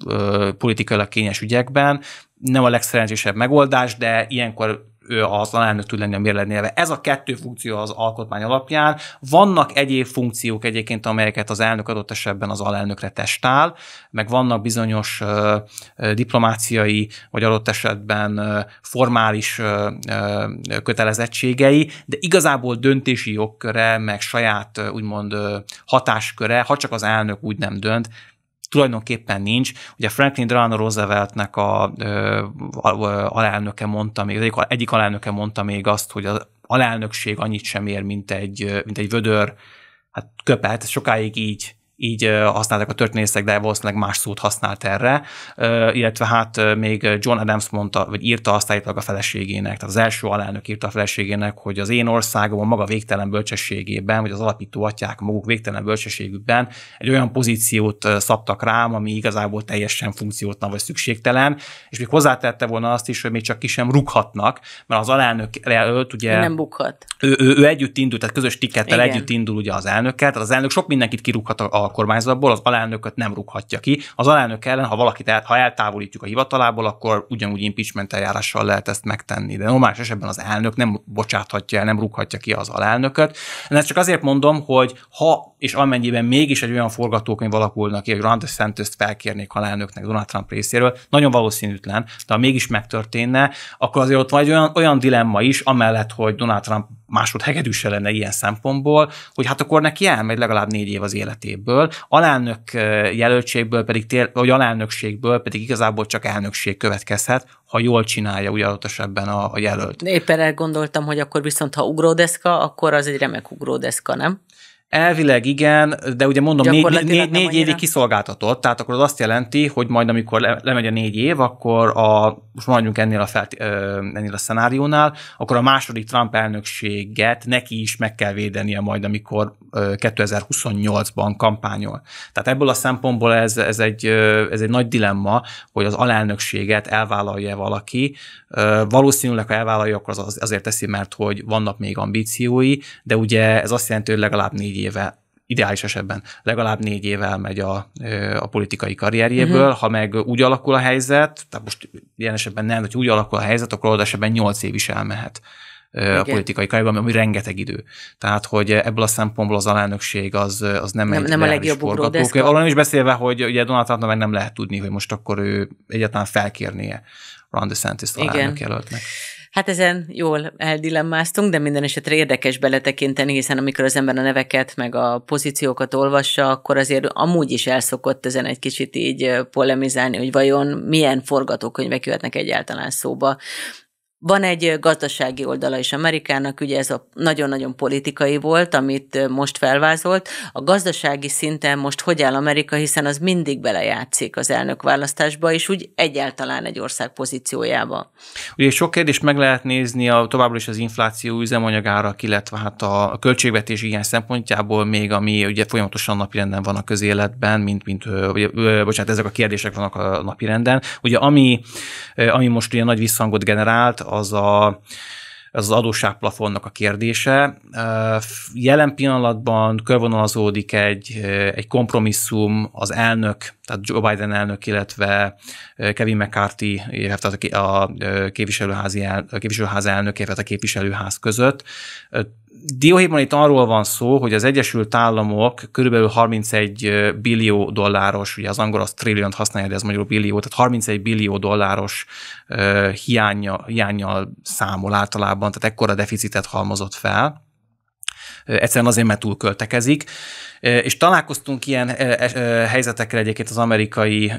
politikailag kényes ügyekben, nem a legszerencsésebb megoldás, de ilyenkor az alelnök tud lenni a mérlednéve. Ez a kettő funkció az alkotmány alapján. Vannak egyéb funkciók egyébként, amelyeket az elnök adott esetben az alelnökre testál, meg vannak bizonyos diplomáciai, vagy adott esetben formális kötelezettségei, de igazából döntési jogköre, meg saját úgymond hatásköre, ha csak az elnök úgy nem dönt, tulajdonképpen nincs. Ugye Franklin Delano Rooseveltnek a, ö, a, alelnöke mondta még, az egyik, egyik alelnöke mondta még azt, hogy az alelnökség annyit sem ér, mint egy, mint egy vödör, hát köpet, hát sokáig így így használták a történészek, de valószínűleg más szót használt erre, illetve hát még John Adams mondta, vagy írta azt állítólag a feleségének, tehát az első alelnök írta a feleségének, hogy az én országom a maga végtelen bölcsességében, vagy az alapító atyák maguk végtelen bölcsességükben egy olyan pozíciót szabtak rám, ami igazából teljesen funkciótlan vagy szükségtelen, és még hozzátette volna azt is, hogy még csak ki sem rughatnak, mert az alelnök előtt ugye... Nem bukhat. Ő, ő, ő együtt indult, tehát közös tikettel Igen. együtt indul ugye az elnökkel, tehát az elnök sok mindenkit kirúghat a kormányzatból, az alelnököt nem rúghatja ki. Az alelnök ellen, ha valakit el, ha eltávolítjuk a hivatalából, akkor ugyanúgy impeachment eljárással lehet ezt megtenni. De normális esetben az elnök nem bocsáthatja el, nem rúghatja ki az alelnököt. De ezt csak azért mondom, hogy ha és amennyiben mégis egy olyan forgatókönyv alakulnak ki, hogy Ron DeSantis-t felkérnék alelnöknek Donald Trump részéről, nagyon valószínűtlen, de ha mégis megtörténne, akkor azért ott van egy olyan, olyan dilemma is, amellett, hogy Donald Trump másod hegedűse lenne ilyen szempontból, hogy hát akkor neki elmegy legalább négy év az életéből, alelnök jelöltségből pedig, tél, vagy alelnökségből pedig igazából csak elnökség következhet, ha jól csinálja ugye adott esetben a, a jelölt. Éppen elgondoltam, hogy akkor viszont ha ugródeszka, akkor az egy remek ugródeszka, nem? Elvileg igen, de ugye mondom, négy, négy, négy évig kiszolgáltatott, tehát akkor az azt jelenti, hogy majd amikor le, lemegy a négy év, akkor a, most maradjunk ennél a, felt, ennél a szenáriónál, akkor a második Trump elnökséget neki is meg kell védenie majd, amikor 2028-ban kampányol. Tehát ebből a szempontból ez, ez, egy, ez egy nagy dilemma, hogy az alelnökséget elvállalja valaki. Valószínűleg, ha elvállalja, akkor az azért teszi, mert hogy vannak még ambíciói, de ugye ez azt jelenti, hogy legalább négy éve ideális esetben legalább négy éve megy a, a politikai karrierjéből, uh-huh. ha meg úgy alakul a helyzet, tehát most ilyen esetben nem, hogy úgy alakul a helyzet, akkor oda esetben nyolc év is elmehet Igen. a politikai karrierben, ami rengeteg idő. Tehát, hogy ebből a szempontból az alelnökség az, az nem, nem, egy nem a legjobb forgatókönyv. Arról is beszélve, hogy ugye Donald Trump meg nem lehet tudni, hogy most akkor ő egyáltalán felkérnie Ron DeSantis alelnök jelöltnek. Igen. Hát ezen jól eldilemmáztunk, de minden esetre érdekes beletekinteni, hiszen amikor az ember a neveket meg a pozíciókat olvassa, akkor azért amúgy is elszokott ezen egy kicsit így polemizálni, hogy vajon milyen forgatókönyvek jöhetnek egyáltalán szóba van egy gazdasági oldala is Amerikának, ugye ez a nagyon-nagyon politikai volt, amit most felvázolt. A gazdasági szinten most hogy áll Amerika, hiszen az mindig belejátszik az elnök választásba, és úgy egyáltalán egy ország pozíciójába. Ugye sok kérdést meg lehet nézni a, továbbra is az infláció üzemanyagára, illetve hát a, a költségvetés ilyen szempontjából még, ami ugye folyamatosan napirenden van a közéletben, mint, mint vagy, bocsánat, ezek a kérdések vannak a napirenden. Ugye ami, ami most ugye nagy visszhangot generált, az a, ez az adósságplafonnak a kérdése. Jelen pillanatban körvonalazódik egy, egy kompromisszum az elnök, tehát Joe Biden elnök, illetve Kevin McCarthy, tehát a képviselőházi el, a képviselőház elnök, illetve a képviselőház között. Dióhéjban itt arról van szó, hogy az Egyesült Államok körülbelül 31 billió dolláros, ugye az angol az trilliont használja, de ez magyarul billió, tehát 31 billió dolláros uh, hiánya, hiányjal számol általában, tehát ekkora deficitet halmozott fel egyszerűen azért, mert túl költekezik. És találkoztunk ilyen e, helyzetekkel egyébként az amerikai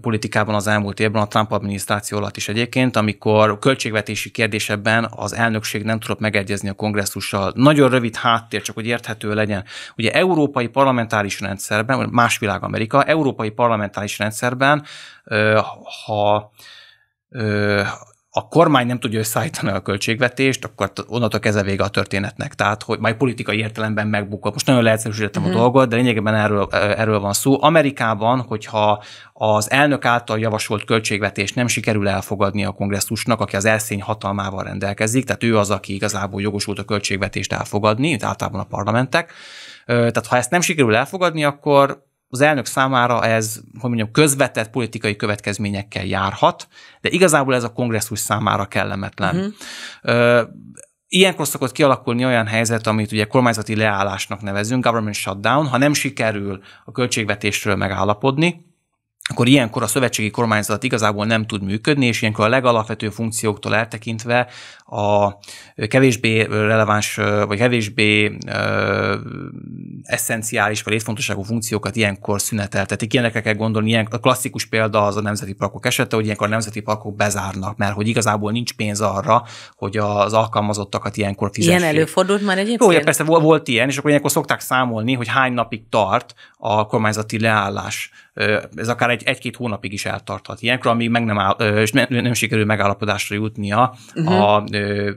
politikában az elmúlt évben, a Trump adminisztráció alatt is egyébként, amikor költségvetési kérdésebben az elnökség nem tudott megegyezni a kongresszussal. Nagyon rövid háttér, csak hogy érthető legyen. Ugye európai parlamentáris rendszerben, más világ Amerika, európai parlamentáris rendszerben, ha a kormány nem tudja összeállítani a költségvetést, akkor onnantól kezdve vége a történetnek. Tehát, hogy majd politikai értelemben megbukott. Most nagyon leegyszerűsítettem uh-huh. a mhm. dolgot, de lényegében erről, e, erről van szó. Amerikában, hogyha az elnök által javasolt költségvetés nem sikerül elfogadni a kongresszusnak, aki az elszény hatalmával rendelkezik, tehát ő az, aki igazából jogosult a költségvetést elfogadni, általában a parlamentek. Tehát ha ezt nem sikerül elfogadni, akkor az elnök számára ez, hogy mondjam, közvetett politikai következményekkel járhat, de igazából ez a kongresszus számára kellemetlen. Uh-huh. Ö, ilyenkor szokott kialakulni olyan helyzet, amit ugye kormányzati leállásnak nevezünk, government shutdown, ha nem sikerül a költségvetésről megállapodni, akkor ilyenkor a szövetségi kormányzat igazából nem tud működni, és ilyenkor a legalapvető funkcióktól eltekintve a kevésbé releváns, vagy kevésbé ö, eszenciális, vagy létfontosságú funkciókat ilyenkor szüneteltetik. Ilyenekre kell gondolni, ilyen, a klasszikus példa az a nemzeti parkok esete, hogy ilyenkor a nemzeti parkok bezárnak, mert hogy igazából nincs pénz arra, hogy az alkalmazottakat ilyenkor fizessék. Ilyen előfordult már egyébként? Jó, persze volt ilyen, és akkor ilyenkor szokták számolni, hogy hány napig tart a kormányzati leállás ez akár egy, egy-két hónapig is eltarthat ilyenkor, amíg meg nem, áll, és nem, nem sikerül megállapodásra jutnia uh-huh. a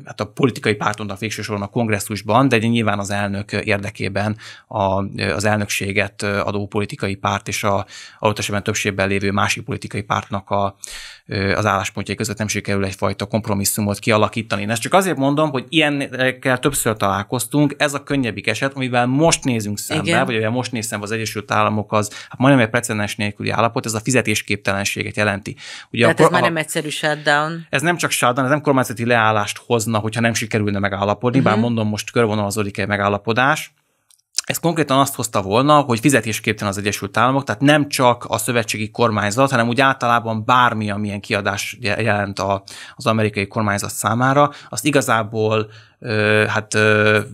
hát a politikai a végső soron a kongresszusban, de nyilván az elnök érdekében a, az elnökséget adó politikai párt és a a többségben lévő másik politikai pártnak a, az álláspontjai között nem sikerül egyfajta kompromisszumot kialakítani. ezt csak azért mondom, hogy ilyenekkel többször találkoztunk, ez a könnyebbik eset, amivel most nézünk szembe, Igen. vagy amivel most nézem, az Egyesült Államok az, hát majdnem egy precedens nélküli állapot, ez a fizetésképtelenséget jelenti. Ugye Tehát ez már nem egyszerű shutdown. Ez nem csak shutdown, ez nem kormányzati leállást hozna, hogyha nem sikerülne megállapodni, uh-huh. bár mhm. mondom, most körvonalazódik egy megállapodás, ez konkrétan azt hozta volna, hogy fizetésképtelen az Egyesült Államok, tehát nem csak a szövetségi kormányzat, hanem úgy általában bármi, amilyen kiadás jelent a, az amerikai kormányzat számára, azt igazából hát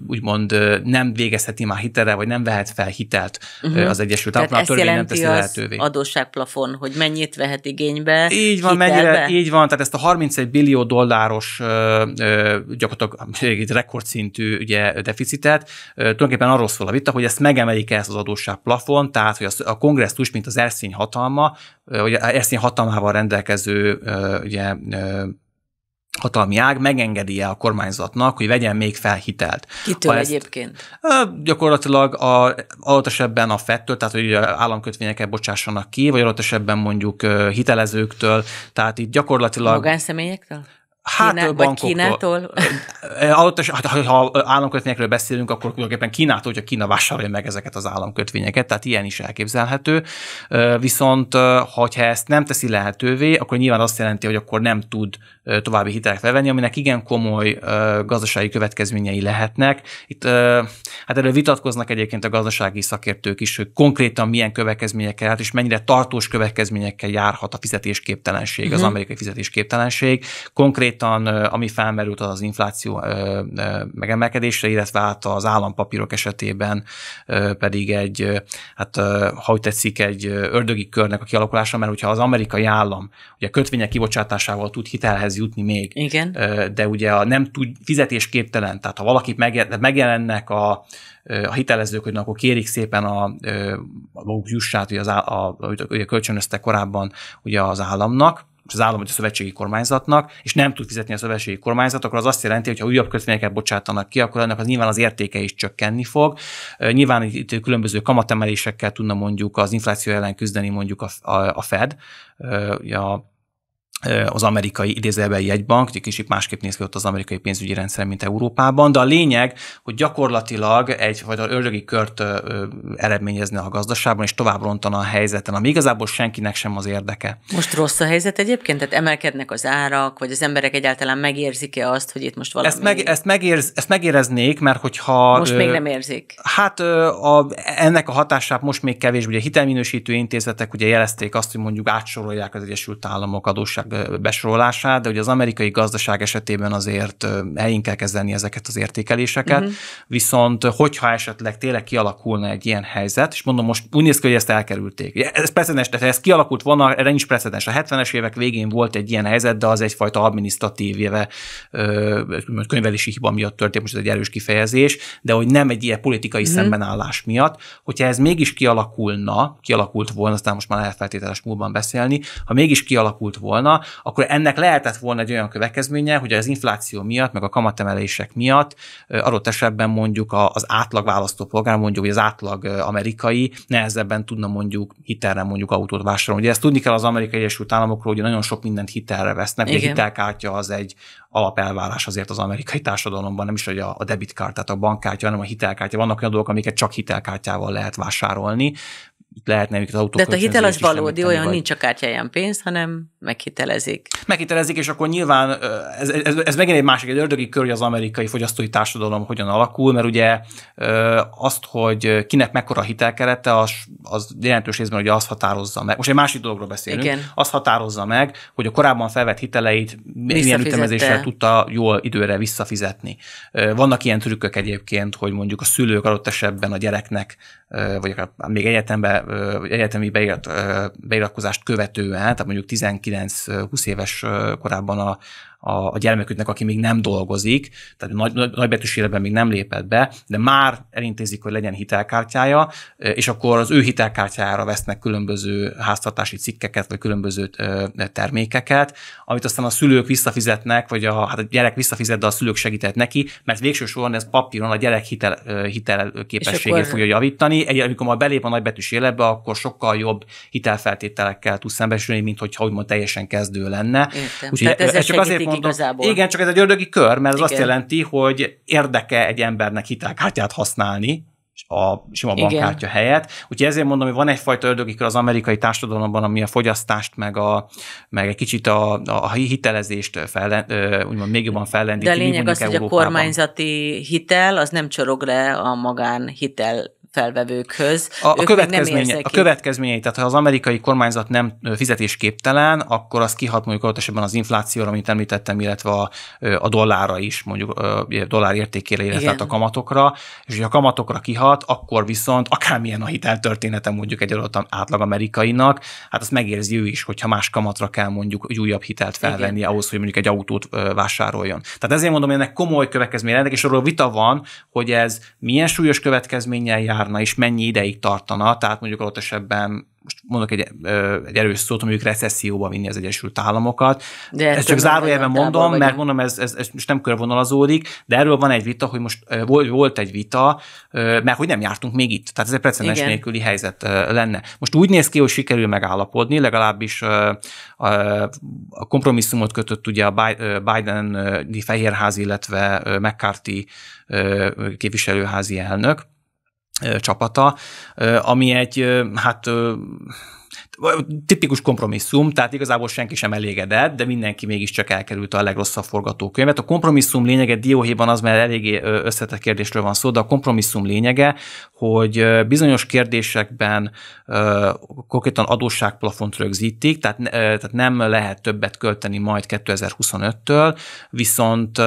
úgymond nem végezheti már hitelre vagy nem vehet fel hitelt uh-huh. az Egyesült államoknak Tehát a törvény nem teszi lehetővé. adósságplafon, hogy mennyit vehet igénybe. Így van, mennyire, így van, tehát ezt a 31 billió dolláros gyakorlatilag *laughs* rekordszintű ugye, deficitet, tulajdonképpen arról szól a vita, hogy ezt megemelik ezt az adósságplafon, tehát hogy a kongresszus, mint az erszény hatalma, vagy erszény hatalmával rendelkező ugye, hatalmi ág megengedi-e a kormányzatnak, hogy vegyen még fel hitelt. Kitől ezt, egyébként? Gyakorlatilag a, adott esetben a fettől, tehát hogy államkötvényeket bocsássanak ki, vagy adott esetben mondjuk hitelezőktől, tehát itt gyakorlatilag... Magánszemélyektől? Hát Kína, bankoktól. Kínától? hát, ha államkötvényekről beszélünk, akkor tulajdonképpen Kínától, hogyha Kína vásárolja meg ezeket az államkötvényeket, tehát ilyen is elképzelhető. Viszont, hogyha ezt nem teszi lehetővé, akkor nyilván azt jelenti, hogy akkor nem tud további hitelek levenni, aminek igen komoly gazdasági következményei lehetnek. Itt, hát erről vitatkoznak egyébként a gazdasági szakértők is, hogy konkrétan milyen következményekkel, hát és mennyire tartós következményekkel járhat a fizetésképtelenség, uh-huh. az mhm. amerikai fizetésképtelenség. Konkrét konkrétan ami felmerült az infláció megemelkedésre, illetve hát az állampapírok esetében pedig egy, hát ha úgy tetszik, egy ördögi körnek a kialakulása, mert hogyha az amerikai állam ugye kötvények kibocsátásával tud hitelhez jutni még, Igen. de ugye a nem tud, fizetésképtelen, tehát ha valaki megjelennek a, a hitelezők, hogy akkor kérik szépen a, a maguk jussát, hogy, az, a, a, a, a kölcsönöztek korábban ugye az államnak, az állam vagy a szövetségi kormányzatnak, és nem tud fizetni a szövetségi kormányzat, akkor az azt jelenti, hogy ha újabb kötvényeket bocsátanak ki, akkor ennek az nyilván az értéke is csökkenni fog. Nyilván itt különböző kamatemelésekkel tudna mondjuk az infláció ellen küzdeni mondjuk a, a, a Fed, a az amerikai idézelben jegybank, egy kicsit másképp néz ki ott az amerikai pénzügyi rendszer, mint Európában, de a lényeg, hogy gyakorlatilag egy vagy ördögi kört eredményezne a gazdaságban, és tovább rontana a helyzeten, ami igazából senkinek sem az érdeke. Most rossz a helyzet egyébként? Tehát emelkednek az árak, vagy az emberek egyáltalán megérzik-e azt, hogy itt most valami... Ezt, meg, ezt, megérz, ezt megéreznék, mert hogyha... Most ö, még nem érzik. Hát a, ennek a hatását most még kevésbé, ugye hitelminősítő intézetek ugye jelezték azt, hogy mondjuk átsorolják az Egyesült Államok adósság besorolását, de ugye az amerikai gazdaság esetében azért helyén kell kezdeni ezeket az értékeléseket, uh-huh. viszont hogyha esetleg tényleg kialakulna egy ilyen helyzet, és mondom most úgy néz ki, hogy ezt elkerülték. Ez precedens, tehát ez kialakult volna, erre nincs precedens. A 70-es évek végén volt egy ilyen helyzet, de az egyfajta administratív éve könyvelési hiba miatt történt, most ez egy erős kifejezés, de hogy nem egy ilyen politikai uh-huh. szembenállás miatt, hogyha ez mégis kialakulna, kialakult volna, aztán most már lehet feltételes múlban beszélni, ha mégis kialakult volna, akkor ennek lehetett volna egy olyan következménye, hogy az infláció miatt, meg a kamatemelések miatt adott esetben mondjuk az átlag választópolgár, mondjuk hogy az átlag amerikai nehezebben tudna mondjuk hitelre mondjuk autót vásárolni. Ugye ezt tudni kell az amerikai Egyesült Államokról, hogy nagyon sok mindent hitelre vesznek, Igen. a hitelkártya az egy alapelvárás azért az amerikai társadalomban, nem is hogy a, a tehát a bankkártya, hanem a hitelkártya. Vannak olyan dolgok, amiket csak hitelkártyával lehet vásárolni, lehetne őket autók. De hát a a hiteles valódi olyan vagy. nincs a kártyáján pénz, hanem meghitelezik. Meghitelezik, és akkor nyilván ez, ez, ez megint egy másik, egy ördögi kör, hogy az amerikai fogyasztói társadalom hogyan alakul, mert ugye azt, hogy kinek mekkora hitelkerete, az, az jelentős részben ugye azt határozza meg. Most egy másik dologról beszélünk. Igen. Azt határozza meg, hogy a korábban felvett hiteleit milyen ütemezéssel tudta jól időre visszafizetni. Vannak ilyen trükkök egyébként, hogy mondjuk a szülők adott esetben a gyereknek vagy akár még egyetembe, vagy egyetemi beirat, beiratkozást követően, tehát mondjuk 19-20 éves korábban a, a, a gyermeküknek, aki még nem dolgozik, tehát nagy, nagy, nagybetűs életben még nem lépett be, de már elintézik, hogy legyen hitelkártyája, és akkor az ő hitelkártyára vesznek különböző háztartási cikkeket, vagy különböző termékeket, amit aztán a szülők visszafizetnek, vagy a, hát a gyerek visszafizet, de a szülők segített neki, mert végső soron ez papíron a gyerek hitel, hitel képességét akkor... fogja javítani. Egy, amikor majd belép a nagybetűs életbe, akkor sokkal jobb hitelfeltételekkel tud szembesülni, mint hogyha úgymond teljesen kezdő lenne. Úgyhogy e, ez, ez csak azért mondom, igazából. Igen, csak ez egy ördögi kör, mert ez igen. azt jelenti, hogy érdeke egy embernek hitelkártyát használni, a sima bankkártya Igen. helyett. Úgyhogy ezért mondom, hogy van egyfajta ördögikör az amerikai társadalomban, ami a fogyasztást, meg, a, meg egy kicsit a, a hitelezést fellen, úgymond még jobban fellendíti. De a lényeg az, hogy Európában. a kormányzati hitel az nem csorog le a magán hitel felvevőkhöz. A, a, következménye, a következményei, tehát ha az amerikai kormányzat nem fizetésképtelen, akkor az kihat mondjuk ott esetben az inflációra, amit említettem, illetve a, a dollárra is, mondjuk a dollár értékére, illetve Igen. Hát a kamatokra, és hogyha a kamatokra kihat, akkor viszont akármilyen a hiteltörténete mondjuk egy adott átlag amerikainak, hát azt megérzi ő is, hogyha más kamatra kell mondjuk egy újabb hitelt felvenni Igen. ahhoz, hogy mondjuk egy autót vásároljon. Tehát ezért mondom, hogy ennek komoly következménye, és arról vita van, hogy ez milyen súlyos következménnyel jár, várna, és mennyi ideig tartana, tehát mondjuk ott esetben most mondok egy, egy erős szót, mondjuk recesszióba vinni az Egyesült Államokat. De ezt, csak zárójelben mondom, mert mondom, ez, ez, ez most nem körvonalazódik, de erről van egy vita, hogy most volt egy vita, mert hogy nem jártunk még itt. Tehát ez egy precedens nélküli helyzet lenne. Most úgy néz ki, hogy sikerül megállapodni, legalábbis a kompromisszumot kötött ugye a Biden fehérház, illetve McCarthy képviselőházi elnök, csapata, ami egy, hát tipikus kompromisszum, tehát igazából senki sem elégedett, de mindenki mégiscsak elkerült a legrosszabb forgatókönyvet. A kompromisszum lényege dióhéjban az, mert eléggé összetett kérdésről van szó, de a kompromisszum lényege, hogy bizonyos kérdésekben konkrétan adósságplafont rögzítik, tehát, tehát nem lehet többet költeni majd 2025-től, viszont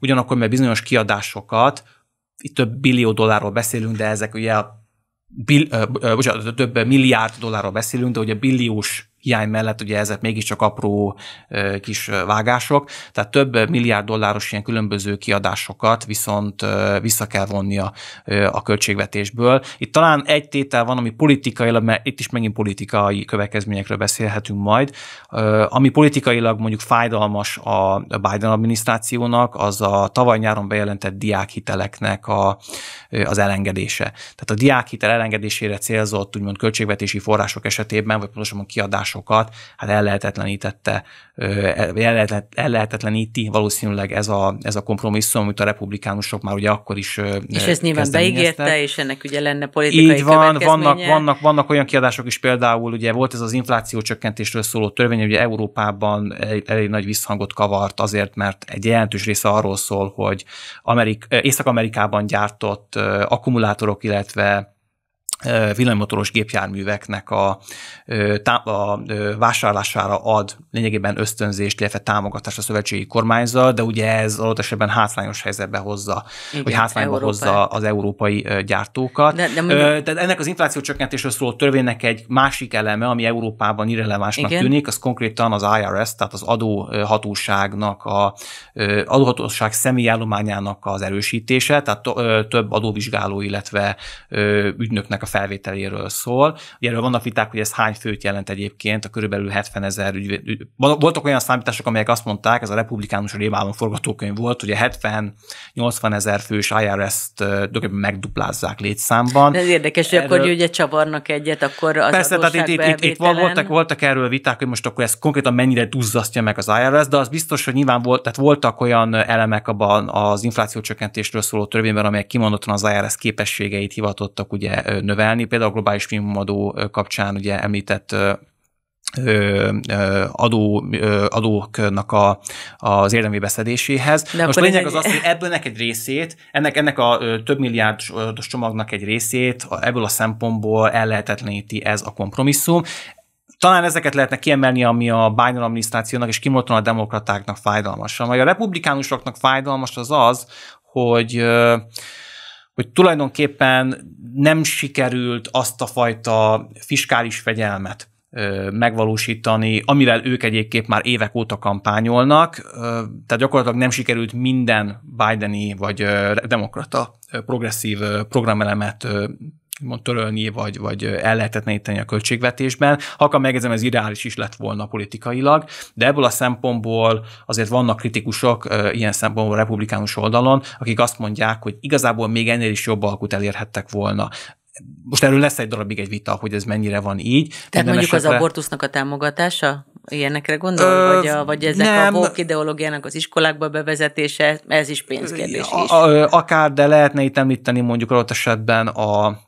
ugyanakkor mert bizonyos kiadásokat több billió dollárról beszélünk, de ezek ugye a bil, ö, ö, bocsánat, több milliárd dollárról beszélünk, de ugye billiós hiány mellett ugye ezek mégiscsak apró kis vágások, tehát több milliárd dolláros ilyen különböző kiadásokat viszont vissza kell vonnia a költségvetésből. Itt talán egy tétel van, ami politikailag, mert itt is megint politikai következményekről beszélhetünk majd, ami politikailag mondjuk fájdalmas a Biden adminisztrációnak, az a tavaly nyáron bejelentett diákhiteleknek a, az elengedése. Tehát a diákhitel elengedésére célzott úgymond költségvetési források esetében, vagy pontosabban kiadások választásokat, hát ellehetetlenítette, ellehetetleníti valószínűleg ez a, ez a kompromisszum, amit a republikánusok már ugye akkor is És ez nyilván beígérte, és ennek ugye lenne politikai Így van, vannak, vannak, vannak olyan kiadások is, például ugye volt ez az infláció csökkentésről szóló törvény, ugye Európában elég, elég nagy visszhangot kavart azért, mert egy jelentős része arról szól, hogy Amerik- Észak-Amerikában gyártott akkumulátorok, illetve villanymotoros gépjárműveknek a, a vásárlására ad lényegében ösztönzést, illetve támogatást a szövetségi kormányzat, de ugye ez adott esetben hátrányos helyzetbe hozza, Igen, vagy hátrányba Európa. hozza az európai gyártókat. De, de mondjuk... Tehát ennek az infláció csökkentésről szóló törvénynek egy másik eleme, ami Európában irrelevánsnak Igen. tűnik, az konkrétan az IRS, tehát az adóhatóságnak, a adóhatóság személyállományának az erősítése, tehát több adóvizsgáló, illetve ügynöknek a felvételéről szól. Ugye erről vannak viták, hogy ez hány főt jelent egyébként, a körülbelül 70 ezer ügy, Voltak olyan számítások, amelyek azt mondták, ez a republikánus rémálom forgatókönyv volt, hogy a 70-80 ezer fős IRS-t megduplázzák létszámban. De ez érdekes, hogy erről... akkor ugye csavarnak egyet, akkor az Persze, tehát itt, itt, itt, itt voltak, voltak erről viták, hogy most akkor ez konkrétan mennyire duzzasztja meg az IRS, de az biztos, hogy nyilván volt, tehát voltak olyan elemek abban az inflációcsökkentésről szóló törvényben, amelyek kimondottan az IRS képességeit hivatottak ugye növelni növelni, például a globális minimumadó kapcsán ugye említett adó, adóknak a, az érdemi beszedéséhez. De Most a lényeg az az, hogy ebből nek egy részét, ennek, ennek a több milliárdos csomagnak egy részét ebből a szempontból ellehetetleníti ez a kompromisszum. Talán ezeket lehetne kiemelni, ami a Biden adminisztrációnak és kimondottan a demokratáknak fájdalmas. a republikánusoknak fájdalmas az az, hogy hogy tulajdonképpen nem sikerült azt a fajta fiskális fegyelmet megvalósítani, amivel ők egyébként már évek óta kampányolnak, tehát gyakorlatilag nem sikerült minden Bideni vagy demokrata progresszív programelemet törölni, vagy, vagy el lehetetleníteni a költségvetésben. Halkan megjegyzem, ez ideális is lett volna politikailag, de ebből a szempontból azért vannak kritikusok ilyen szempontból republikánus oldalon, akik azt mondják, hogy igazából még ennél is jobb alkut elérhettek volna most erről lesz egy darabig egy vita, hogy ez mennyire van így. Tehát Minden mondjuk esetre... az abortusznak a támogatása? Ilyenekre gondol? Ö, vagy, a, vagy ezek nem. a vók ideológiának az iskolákba bevezetése, ez is pénzkérdés is. A, a, akár, de lehetne itt említeni mondjuk adott esetben a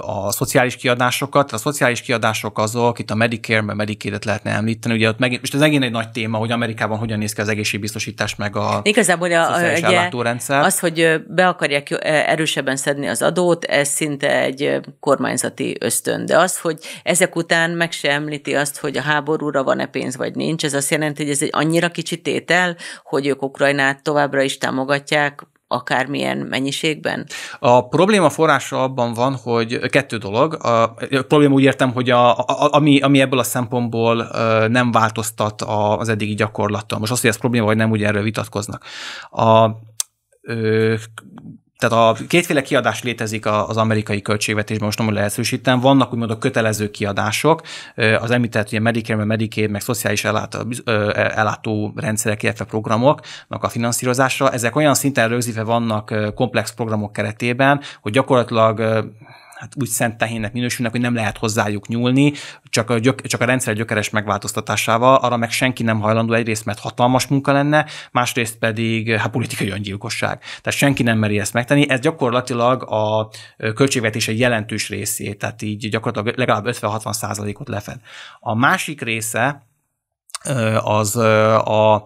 a szociális kiadásokat. A szociális kiadások azok, itt a Medicare, mert Medicaid-et lehetne említeni, ugye ott megint, most ez megint egy nagy téma, hogy Amerikában hogyan néz ki az egészségbiztosítás meg a Igazából a, szociális ugye, ellátórendszer. Az, hogy be akarják erősebben szedni az adót, ez szinte egy kormányzati ösztön. De az, hogy ezek után meg se említi azt, hogy a háborúra van-e pénz vagy nincs, ez azt jelenti, hogy ez egy annyira kicsi tétel, hogy ők Ukrajnát továbbra is támogatják, akármilyen mennyiségben? A probléma forrása abban van, hogy kettő dolog. A, a probléma úgy értem, hogy a, a, ami, ami ebből a szempontból nem változtat az eddigi gyakorlaton. Most az, hogy ez probléma, vagy nem, ugye erről vitatkoznak. A tehát a kétféle kiadás létezik az amerikai költségvetésben, most nem úgy leegyszerűsítem. Vannak úgymond a kötelező kiadások, az említett ugye Medicare, meg Medicaid, meg szociális ellátó, ellátó rendszerek, illetve programoknak a finanszírozásra. Ezek olyan szinten rögzítve vannak komplex programok keretében, hogy gyakorlatilag hát úgy szent tehénnek minősülnek, hogy nem lehet hozzájuk nyúlni, csak a, gyök, csak a rendszer gyökeres megváltoztatásával, arra meg senki nem hajlandó egyrészt, mert hatalmas munka lenne, másrészt pedig hát politikai öngyilkosság. Tehát senki nem meri ezt megtenni. Ez gyakorlatilag a költségvetése egy jelentős részét, tehát így gyakorlatilag legalább 50-60 százalékot lefed. A másik része, az a,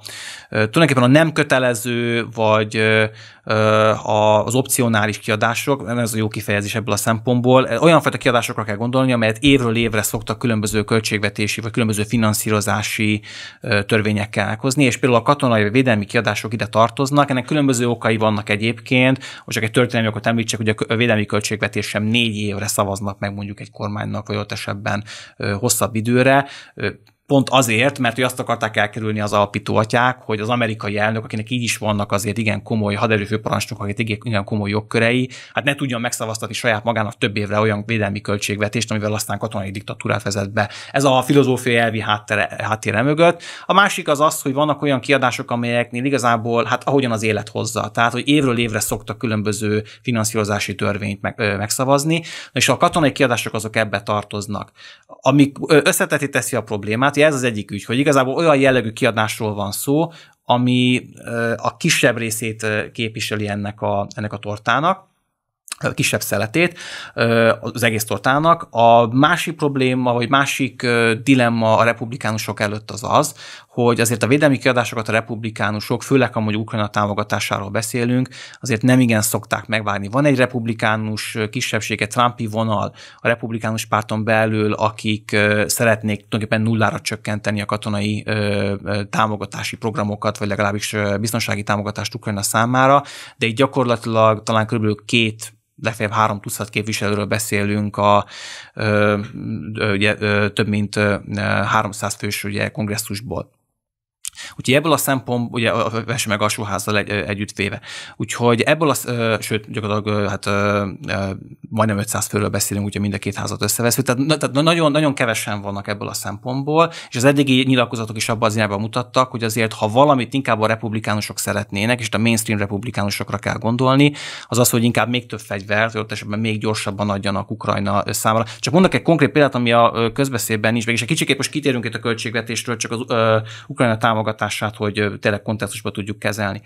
tulajdonképpen a nem kötelező, vagy az opcionális kiadások, nem ez a jó kifejezés ebből a szempontból, olyan fajta kiadásokra kell gondolni, amelyet évről évre szoktak különböző költségvetési vagy különböző finanszírozási törvényekkel meghozni, és például a katonai vagy védelmi kiadások ide tartoznak, ennek különböző okai vannak egyébként, most csak egy történelmi okot említsek, hogy a védelmi költségvetés sem négy évre szavaznak meg mondjuk egy kormánynak, vagy ott esetben hosszabb időre, pont azért, mert hogy azt akarták elkerülni az alapító atyák, hogy az amerikai elnök, akinek így is vannak azért igen komoly haderőfőparancsnok, akik igen komoly jogkörei, hát ne tudjon megszavaztatni saját magának több évre olyan védelmi költségvetést, amivel aztán katonai diktatúrát vezet be. Ez a filozófiai elvi háttere, háttére mögött. A másik az az, hogy vannak olyan kiadások, amelyeknél igazából, hát ahogyan az élet hozza. Tehát, hogy évről évre szoktak különböző finanszírozási törvényt meg, ö, megszavazni, és a katonai kiadások azok ebbe tartoznak. Amik összeteti teszi a problémát, gyakorlatilag ez az egyik ügy, hogy igazából olyan jellegű kiadásról van szó, ami a kisebb részét képviseli ennek a, ennek a tortának, kisebb szeletét az egész tortának. A másik probléma, vagy másik dilemma a republikánusok előtt az az, hogy azért a védelmi kiadásokat a republikánusok, főleg amúgy Ukrajna támogatásáról beszélünk, azért nem igen szokták megvárni. Van egy republikánus kisebbsége, Trumpi vonal a republikánus párton belül, akik szeretnék tulajdonképpen nullára csökkenteni a katonai támogatási programokat, vagy legalábbis biztonsági támogatást Ukrajna számára, de így gyakorlatilag talán körülbelül két legfeljebb három tucat képviselőről beszélünk a ö, ö, ugye, ö, több mint 300 fős ugye, kongresszusból. Úgyhogy ebből a szempontból, ugye a verseny meg alsóházzal egy, együtt véve. Úgyhogy ebből a, sőt, gyakorlatilag hát majdnem 500 főről beszélünk, úgyhogy mind a két házat összevesztük. Tehát, tehát nagyon, nagyon kevesen vannak ebből a szempontból, és az eddigi nyilatkozatok is abban az irányban mutattak, hogy azért, ha valamit inkább a republikánusok szeretnének, és a mainstream republikánusokra kell gondolni, az az, hogy inkább még több fegyvert, vagy ott esetben még gyorsabban adjanak Ukrajna számára. Csak mondok egy konkrét példát, ami a közbeszédben is meg egy kicsikét most kitérünk itt a költségvetésről, csak az ö, Ukrajna támogatása támogatását, hogy tényleg kontextusba tudjuk kezelni.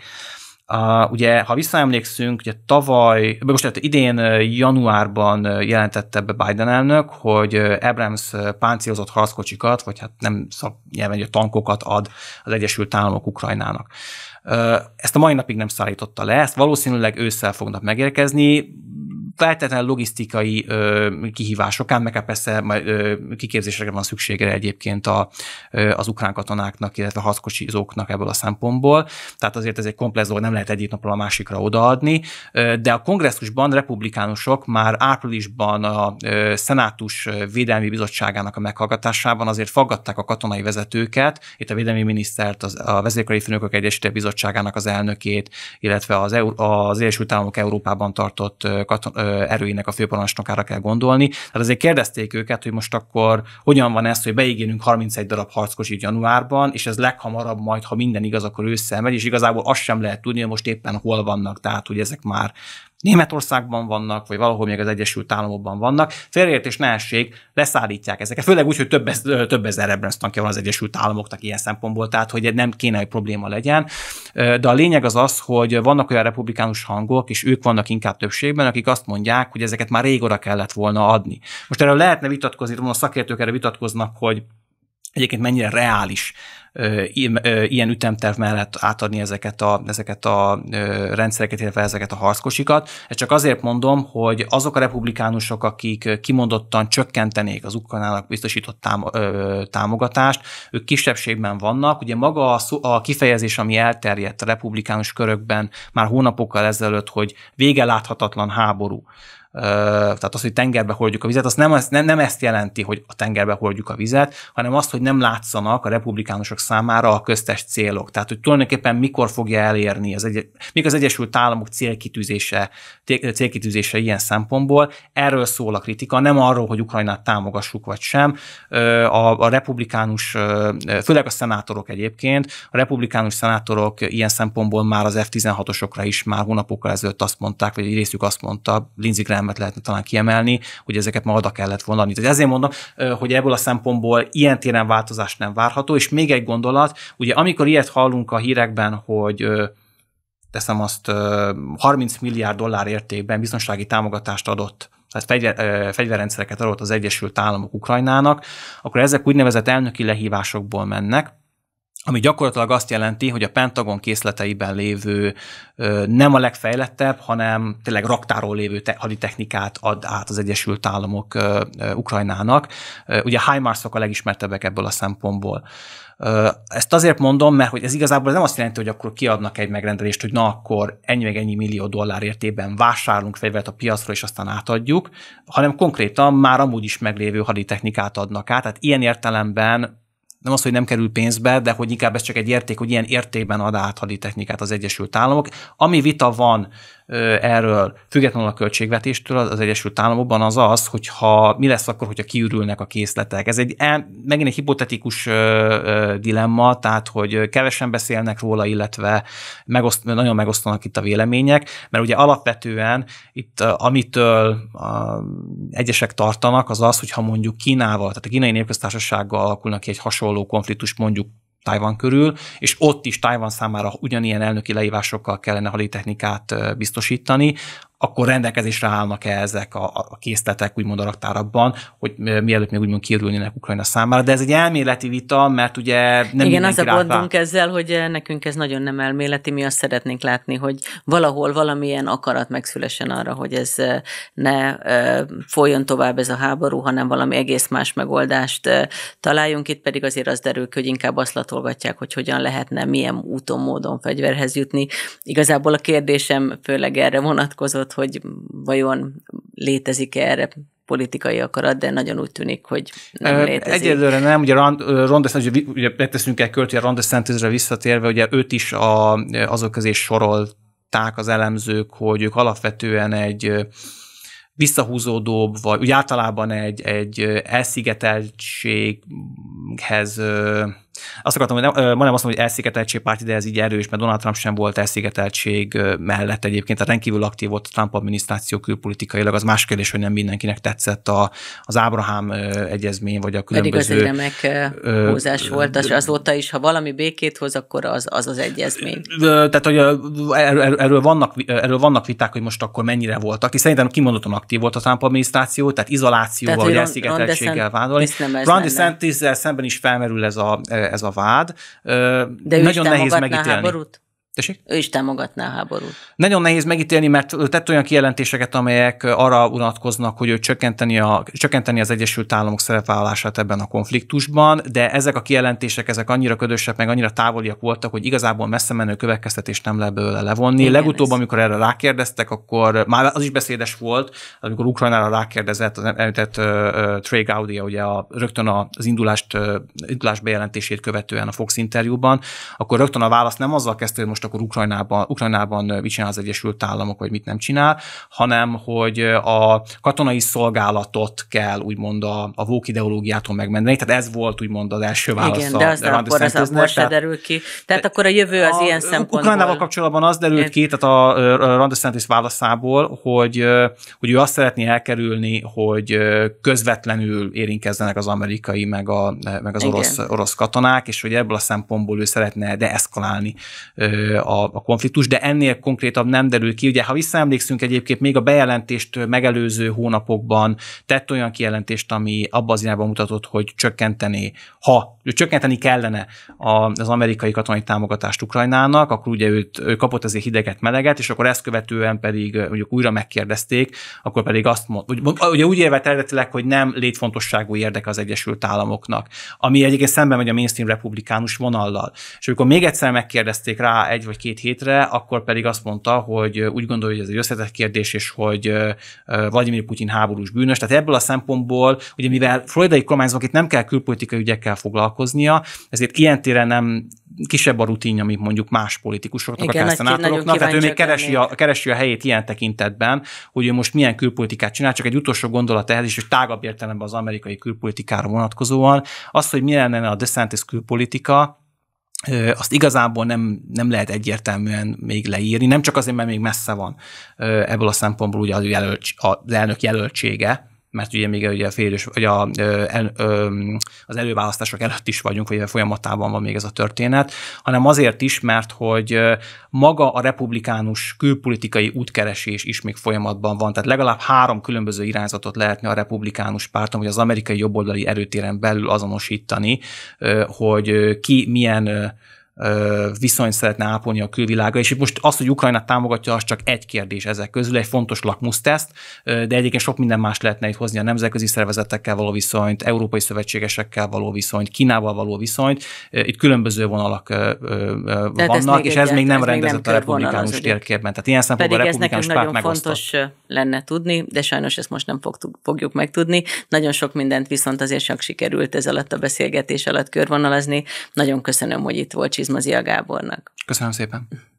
Uh, ugye, ha visszaemlékszünk, ugye tavaly, most tehát idén januárban jelentette be Biden elnök, hogy Abrams páncélozott harckocsikat, vagy hát nem szab, nyilván, hogy a tankokat ad az Egyesült Államok Ukrajnának. Uh, ezt a mai napig nem szállította le, ezt valószínűleg ősszel fognak megérkezni, feltétlenül logisztikai ö, kihívásokán, meg hát persze majd, ö, van szüksége egyébként a, ö, az ukrán katonáknak, illetve a harckocsizóknak ebből a szempontból. Tehát azért ez egy komplex dolog, nem lehet egyik napról a másikra odaadni, de a kongresszusban republikánusok már áprilisban a ö, szenátus védelmi bizottságának a meghallgatásában azért faggatták a katonai vezetőket, itt a védelmi minisztert, az, a vezérkari főnökök Egyesítő bizottságának az elnökét, illetve az, az Egyesült Államok Európában tartott katon, erőinek a főparancsnokára kell gondolni. Tehát azért kérdezték őket, hogy most akkor hogyan van ez, hogy beígérünk 31 darab harckocsit januárban, és ez leghamarabb majd, ha minden igaz, akkor ősszel megy, és igazából azt sem lehet tudni, hogy most éppen hol vannak, tehát hogy ezek már Németországban vannak, vagy valahol még az Egyesült Államokban vannak. Félreértés ne essék, leszállítják ezeket. Főleg úgy, hogy több, ez, több ezer ebben tankja van az Egyesült Államoknak ilyen szempontból, tehát hogy nem kéne, hogy probléma legyen. De a lényeg az az, hogy vannak olyan republikánus hangok, és ők vannak inkább többségben, akik azt mondják, hogy ezeket már rég oda kellett volna adni. Most erről lehetne vitatkozni, a szakértők erre vitatkoznak, hogy egyébként mennyire reális ilyen ütemterv mellett átadni ezeket a, ezeket a rendszereket, illetve ezeket a harckosikat. Ezt csak azért mondom, hogy azok a republikánusok, akik kimondottan csökkentenék az ukránának biztosított tám- támogatást, ők kisebbségben vannak. Ugye maga a, szó, a kifejezés, ami elterjedt a republikánus körökben már hónapokkal ezelőtt, hogy vége láthatatlan háború tehát az, hogy tengerbe hordjuk a vizet, az nem, nem, nem ezt jelenti, hogy a tengerbe hordjuk a vizet, hanem azt, hogy nem látszanak a republikánusok számára a köztes célok. Tehát, hogy tulajdonképpen mikor fogja elérni, az egy, mik az Egyesült Államok célkitűzése, célkitűzése ilyen szempontból. Erről szól a kritika, nem arról, hogy Ukrajnát támogassuk vagy sem. A, a republikánus, főleg a szenátorok egyébként, a republikánus szenátorok ilyen szempontból már az F-16-osokra is már hónapokkal ezelőtt azt mondták, vagy egy részük azt mondta, Lindsey Graham elemet lehetne talán kiemelni, hogy ezeket ma oda kellett volna adni. Tehát ezért mondom, hogy ebből a szempontból ilyen téren változás nem várható, és még egy gondolat, ugye amikor ilyet hallunk a hírekben, hogy teszem azt, 30 milliárd dollár értékben biztonsági támogatást adott tehát fegyver, fegyverrendszereket adott az Egyesült Államok Ukrajnának, akkor ezek úgynevezett elnöki lehívásokból mennek, ami gyakorlatilag azt jelenti, hogy a Pentagon készleteiben lévő nem a legfejlettebb, hanem tényleg raktáról lévő te- haditechnikát ad át az Egyesült Államok Ukrajnának. Ugye a HIMARS-ok a legismertebbek ebből a szempontból. Ezt azért mondom, mert hogy ez igazából nem azt jelenti, hogy akkor kiadnak egy megrendelést, hogy na akkor ennyi meg ennyi millió dollár értében vásárolunk fegyvert a piacról, és aztán átadjuk, hanem konkrétan már amúgy is meglévő haditechnikát adnak át. Tehát ilyen értelemben nem az, hogy nem kerül pénzbe, de hogy inkább ez csak egy érték, hogy ilyen értékben ad át haditechnikát az Egyesült Államok. Ami vita van erről, függetlenül a költségvetéstől az Egyesült Államokban az az, hogy ha mi lesz akkor, hogyha kiürülnek a készletek. Ez egy e, megint egy hipotetikus dilemma, tehát hogy kevesen beszélnek róla, illetve megoszt, nagyon megosztanak itt a vélemények, mert ugye alapvetően itt amitől egyesek tartanak, az az, hogyha mondjuk Kínával, tehát a kínai népköztársasággal alakulnak ki egy hasonló konfliktus mondjuk Tajvan körül, és ott is Tajvan számára ugyanilyen elnöki leívásokkal kellene halitechnikát biztosítani, akkor rendelkezésre állnak-e ezek a, a készletek, úgymond a raktárakban, hogy mielőtt még úgymond kiürülnének Ukrajna számára. De ez egy elméleti vita, mert ugye nem Igen, az a gondunk ezzel, hogy nekünk ez nagyon nem elméleti, mi azt szeretnénk látni, hogy valahol valamilyen akarat megszülesen arra, hogy ez ne folyjon tovább ez a háború, hanem valami egész más megoldást találjunk. Itt pedig azért az derül hogy inkább azt latolgatják, hogy hogyan lehetne, milyen úton, módon fegyverhez jutni. Igazából a kérdésem főleg erre vonatkozott, tehát hogy vajon létezik-e erre politikai akarat, de nagyon úgy tűnik, hogy nem létezik. Egyelőre nem, ugye Ron ugye beteszünk el költ, ugye Ron visszatérve, ugye őt is a, azok közé sorolták az elemzők, hogy ők alapvetően egy visszahúzódóbb, vagy úgy általában egy, egy elszigeteltséghez azt akartam, hogy nem, nem azt mondom, hogy elszigeteltség párt, de ez így erős, mert Donald Trump sem volt elszigeteltség mellett egyébként, tehát rendkívül aktív volt a Trump adminisztráció külpolitikailag, az más kérdés, hogy nem mindenkinek tetszett a, az Ábrahám egyezmény, vagy a különböző... Pedig az egy remek húzás volt, és azóta is, ha valami békét hoz, akkor az az, az egyezmény. Tehát, hogy erről, er-, erről, vannak, erről vannak viták, hogy most akkor mennyire voltak, és szerintem kimondottan aktív volt a Trump adminisztráció, tehát izolációval, tehát, elszigeteltséggel vádolni. Ron DeSantis szemben is felmerül ez a, e, ez a vád. De nagyon nehéz megítélni. háborút? Tessék? Ő is támogatná a háborút. Nagyon nehéz megítélni, mert ő tett olyan kijelentéseket, amelyek arra unatkoznak, hogy ő csökkenteni, a, csökkenteni az Egyesült Államok szerepvállalását ebben a konfliktusban, de ezek a kijelentések, ezek annyira ködösek, meg annyira távoliak voltak, hogy igazából messze menő következtetést nem lehet belőle levonni. Igen, Legutóbb, ez. amikor erre rákérdeztek, akkor már az is beszédes volt, amikor Ukrajnára rákérdezett, az említett uh, Trey Gaudia, ugye a, rögtön az indulást, uh, indulás bejelentését követően a Fox interjúban, akkor rögtön a válasz nem azzal kezdte, hogy most most akkor Ukrajnában, Ukrajnában mit csinál az Egyesült Államok, vagy mit nem csinál, hanem hogy a katonai szolgálatot kell úgymond a, a vók ideológiától megmenteni. Tehát ez volt úgymond az első válasz. Igen, a, de akkor az most se derül ki. Tehát akkor a jövő az a, ilyen szempontból. Ukrajnával kapcsolatban az derült ki, tehát a Randeszentis válaszából, hogy, hogy ő azt szeretné elkerülni, hogy közvetlenül érinkezzenek az amerikai meg, a, meg az orosz, orosz katonák, és hogy ebből a szempontból ő szeretne deeszkalálni a, a konfliktus, de ennél konkrétabb nem derül ki. Ugye, ha visszaemlékszünk egyébként, még a bejelentést megelőző hónapokban tett olyan kijelentést, ami abba az irányba mutatott, hogy csökkenteni, ha csökkenteni kellene az amerikai katonai támogatást Ukrajnának, akkor ugye őt, ő kapott azért hideget, meleget, és akkor ezt követően pedig eh, mondjuk újra megkérdezték, akkor pedig azt mondta, ugye úgy érve eredetileg, hogy nem létfontosságú érdek az Egyesült Államoknak, ami egyébként szemben megy a mainstream republikánus vonallal. És amikor még egyszer megkérdezték rá egy egy vagy két hétre, akkor pedig azt mondta, hogy úgy gondolja, hogy ez egy összetett kérdés, és hogy Vladimir Putin háborús bűnös. Tehát ebből a szempontból, ugye mivel floridai kormányzónak itt nem kell külpolitikai ügyekkel foglalkoznia, ezért ilyen téren nem kisebb a rutinja, mint mondjuk más politikusoknak, Igen, akár szenátoroknak, tehát ő még keresi a, keresi a helyét ilyen tekintetben, hogy ő most milyen külpolitikát csinál, csak egy utolsó gondolat ehhez is, hogy tágabb értelemben az amerikai külpolitikára vonatkozóan, az, hogy milyen lenne a DeSantis külpolitika, azt igazából nem, nem lehet egyértelműen még leírni, nem csak azért, mert még messze van ebből a szempontból ugye az, jelölts, az elnök jelöltsége, mert ugye még ugye a félős, vagy a, el, az előválasztások előtt is vagyunk, vagy folyamatában van még ez a történet, hanem azért is, mert hogy maga a republikánus külpolitikai útkeresés is még folyamatban van, tehát legalább három különböző irányzatot lehetne a republikánus párton, vagy az amerikai jobboldali erőtéren belül azonosítani, hogy ki milyen viszonyt szeretne ápolni a külvilága, és most az, hogy Ukrajna támogatja, az csak egy kérdés ezek közül, egy fontos lakmuszteszt, de egyébként sok minden más lehetne itt hozni a nemzetközi szervezetekkel való viszonyt, európai szövetségesekkel való viszonyt, Kínával való viszonyt. Itt különböző vonalak tehát vannak, és ez még nem ez rendezett nem a republikánus térképben. Tehát ilyen szempontból Pedig a republikánus ez párt nagyon megosztott. fontos lenne tudni, de sajnos ezt most nem fogjuk megtudni. Nagyon sok mindent viszont azért csak sikerült ez alatt a beszélgetés alatt körvonalazni. Nagyon köszönöm, hogy itt volt Csizma Mazia Gábornak. Köszönöm szépen.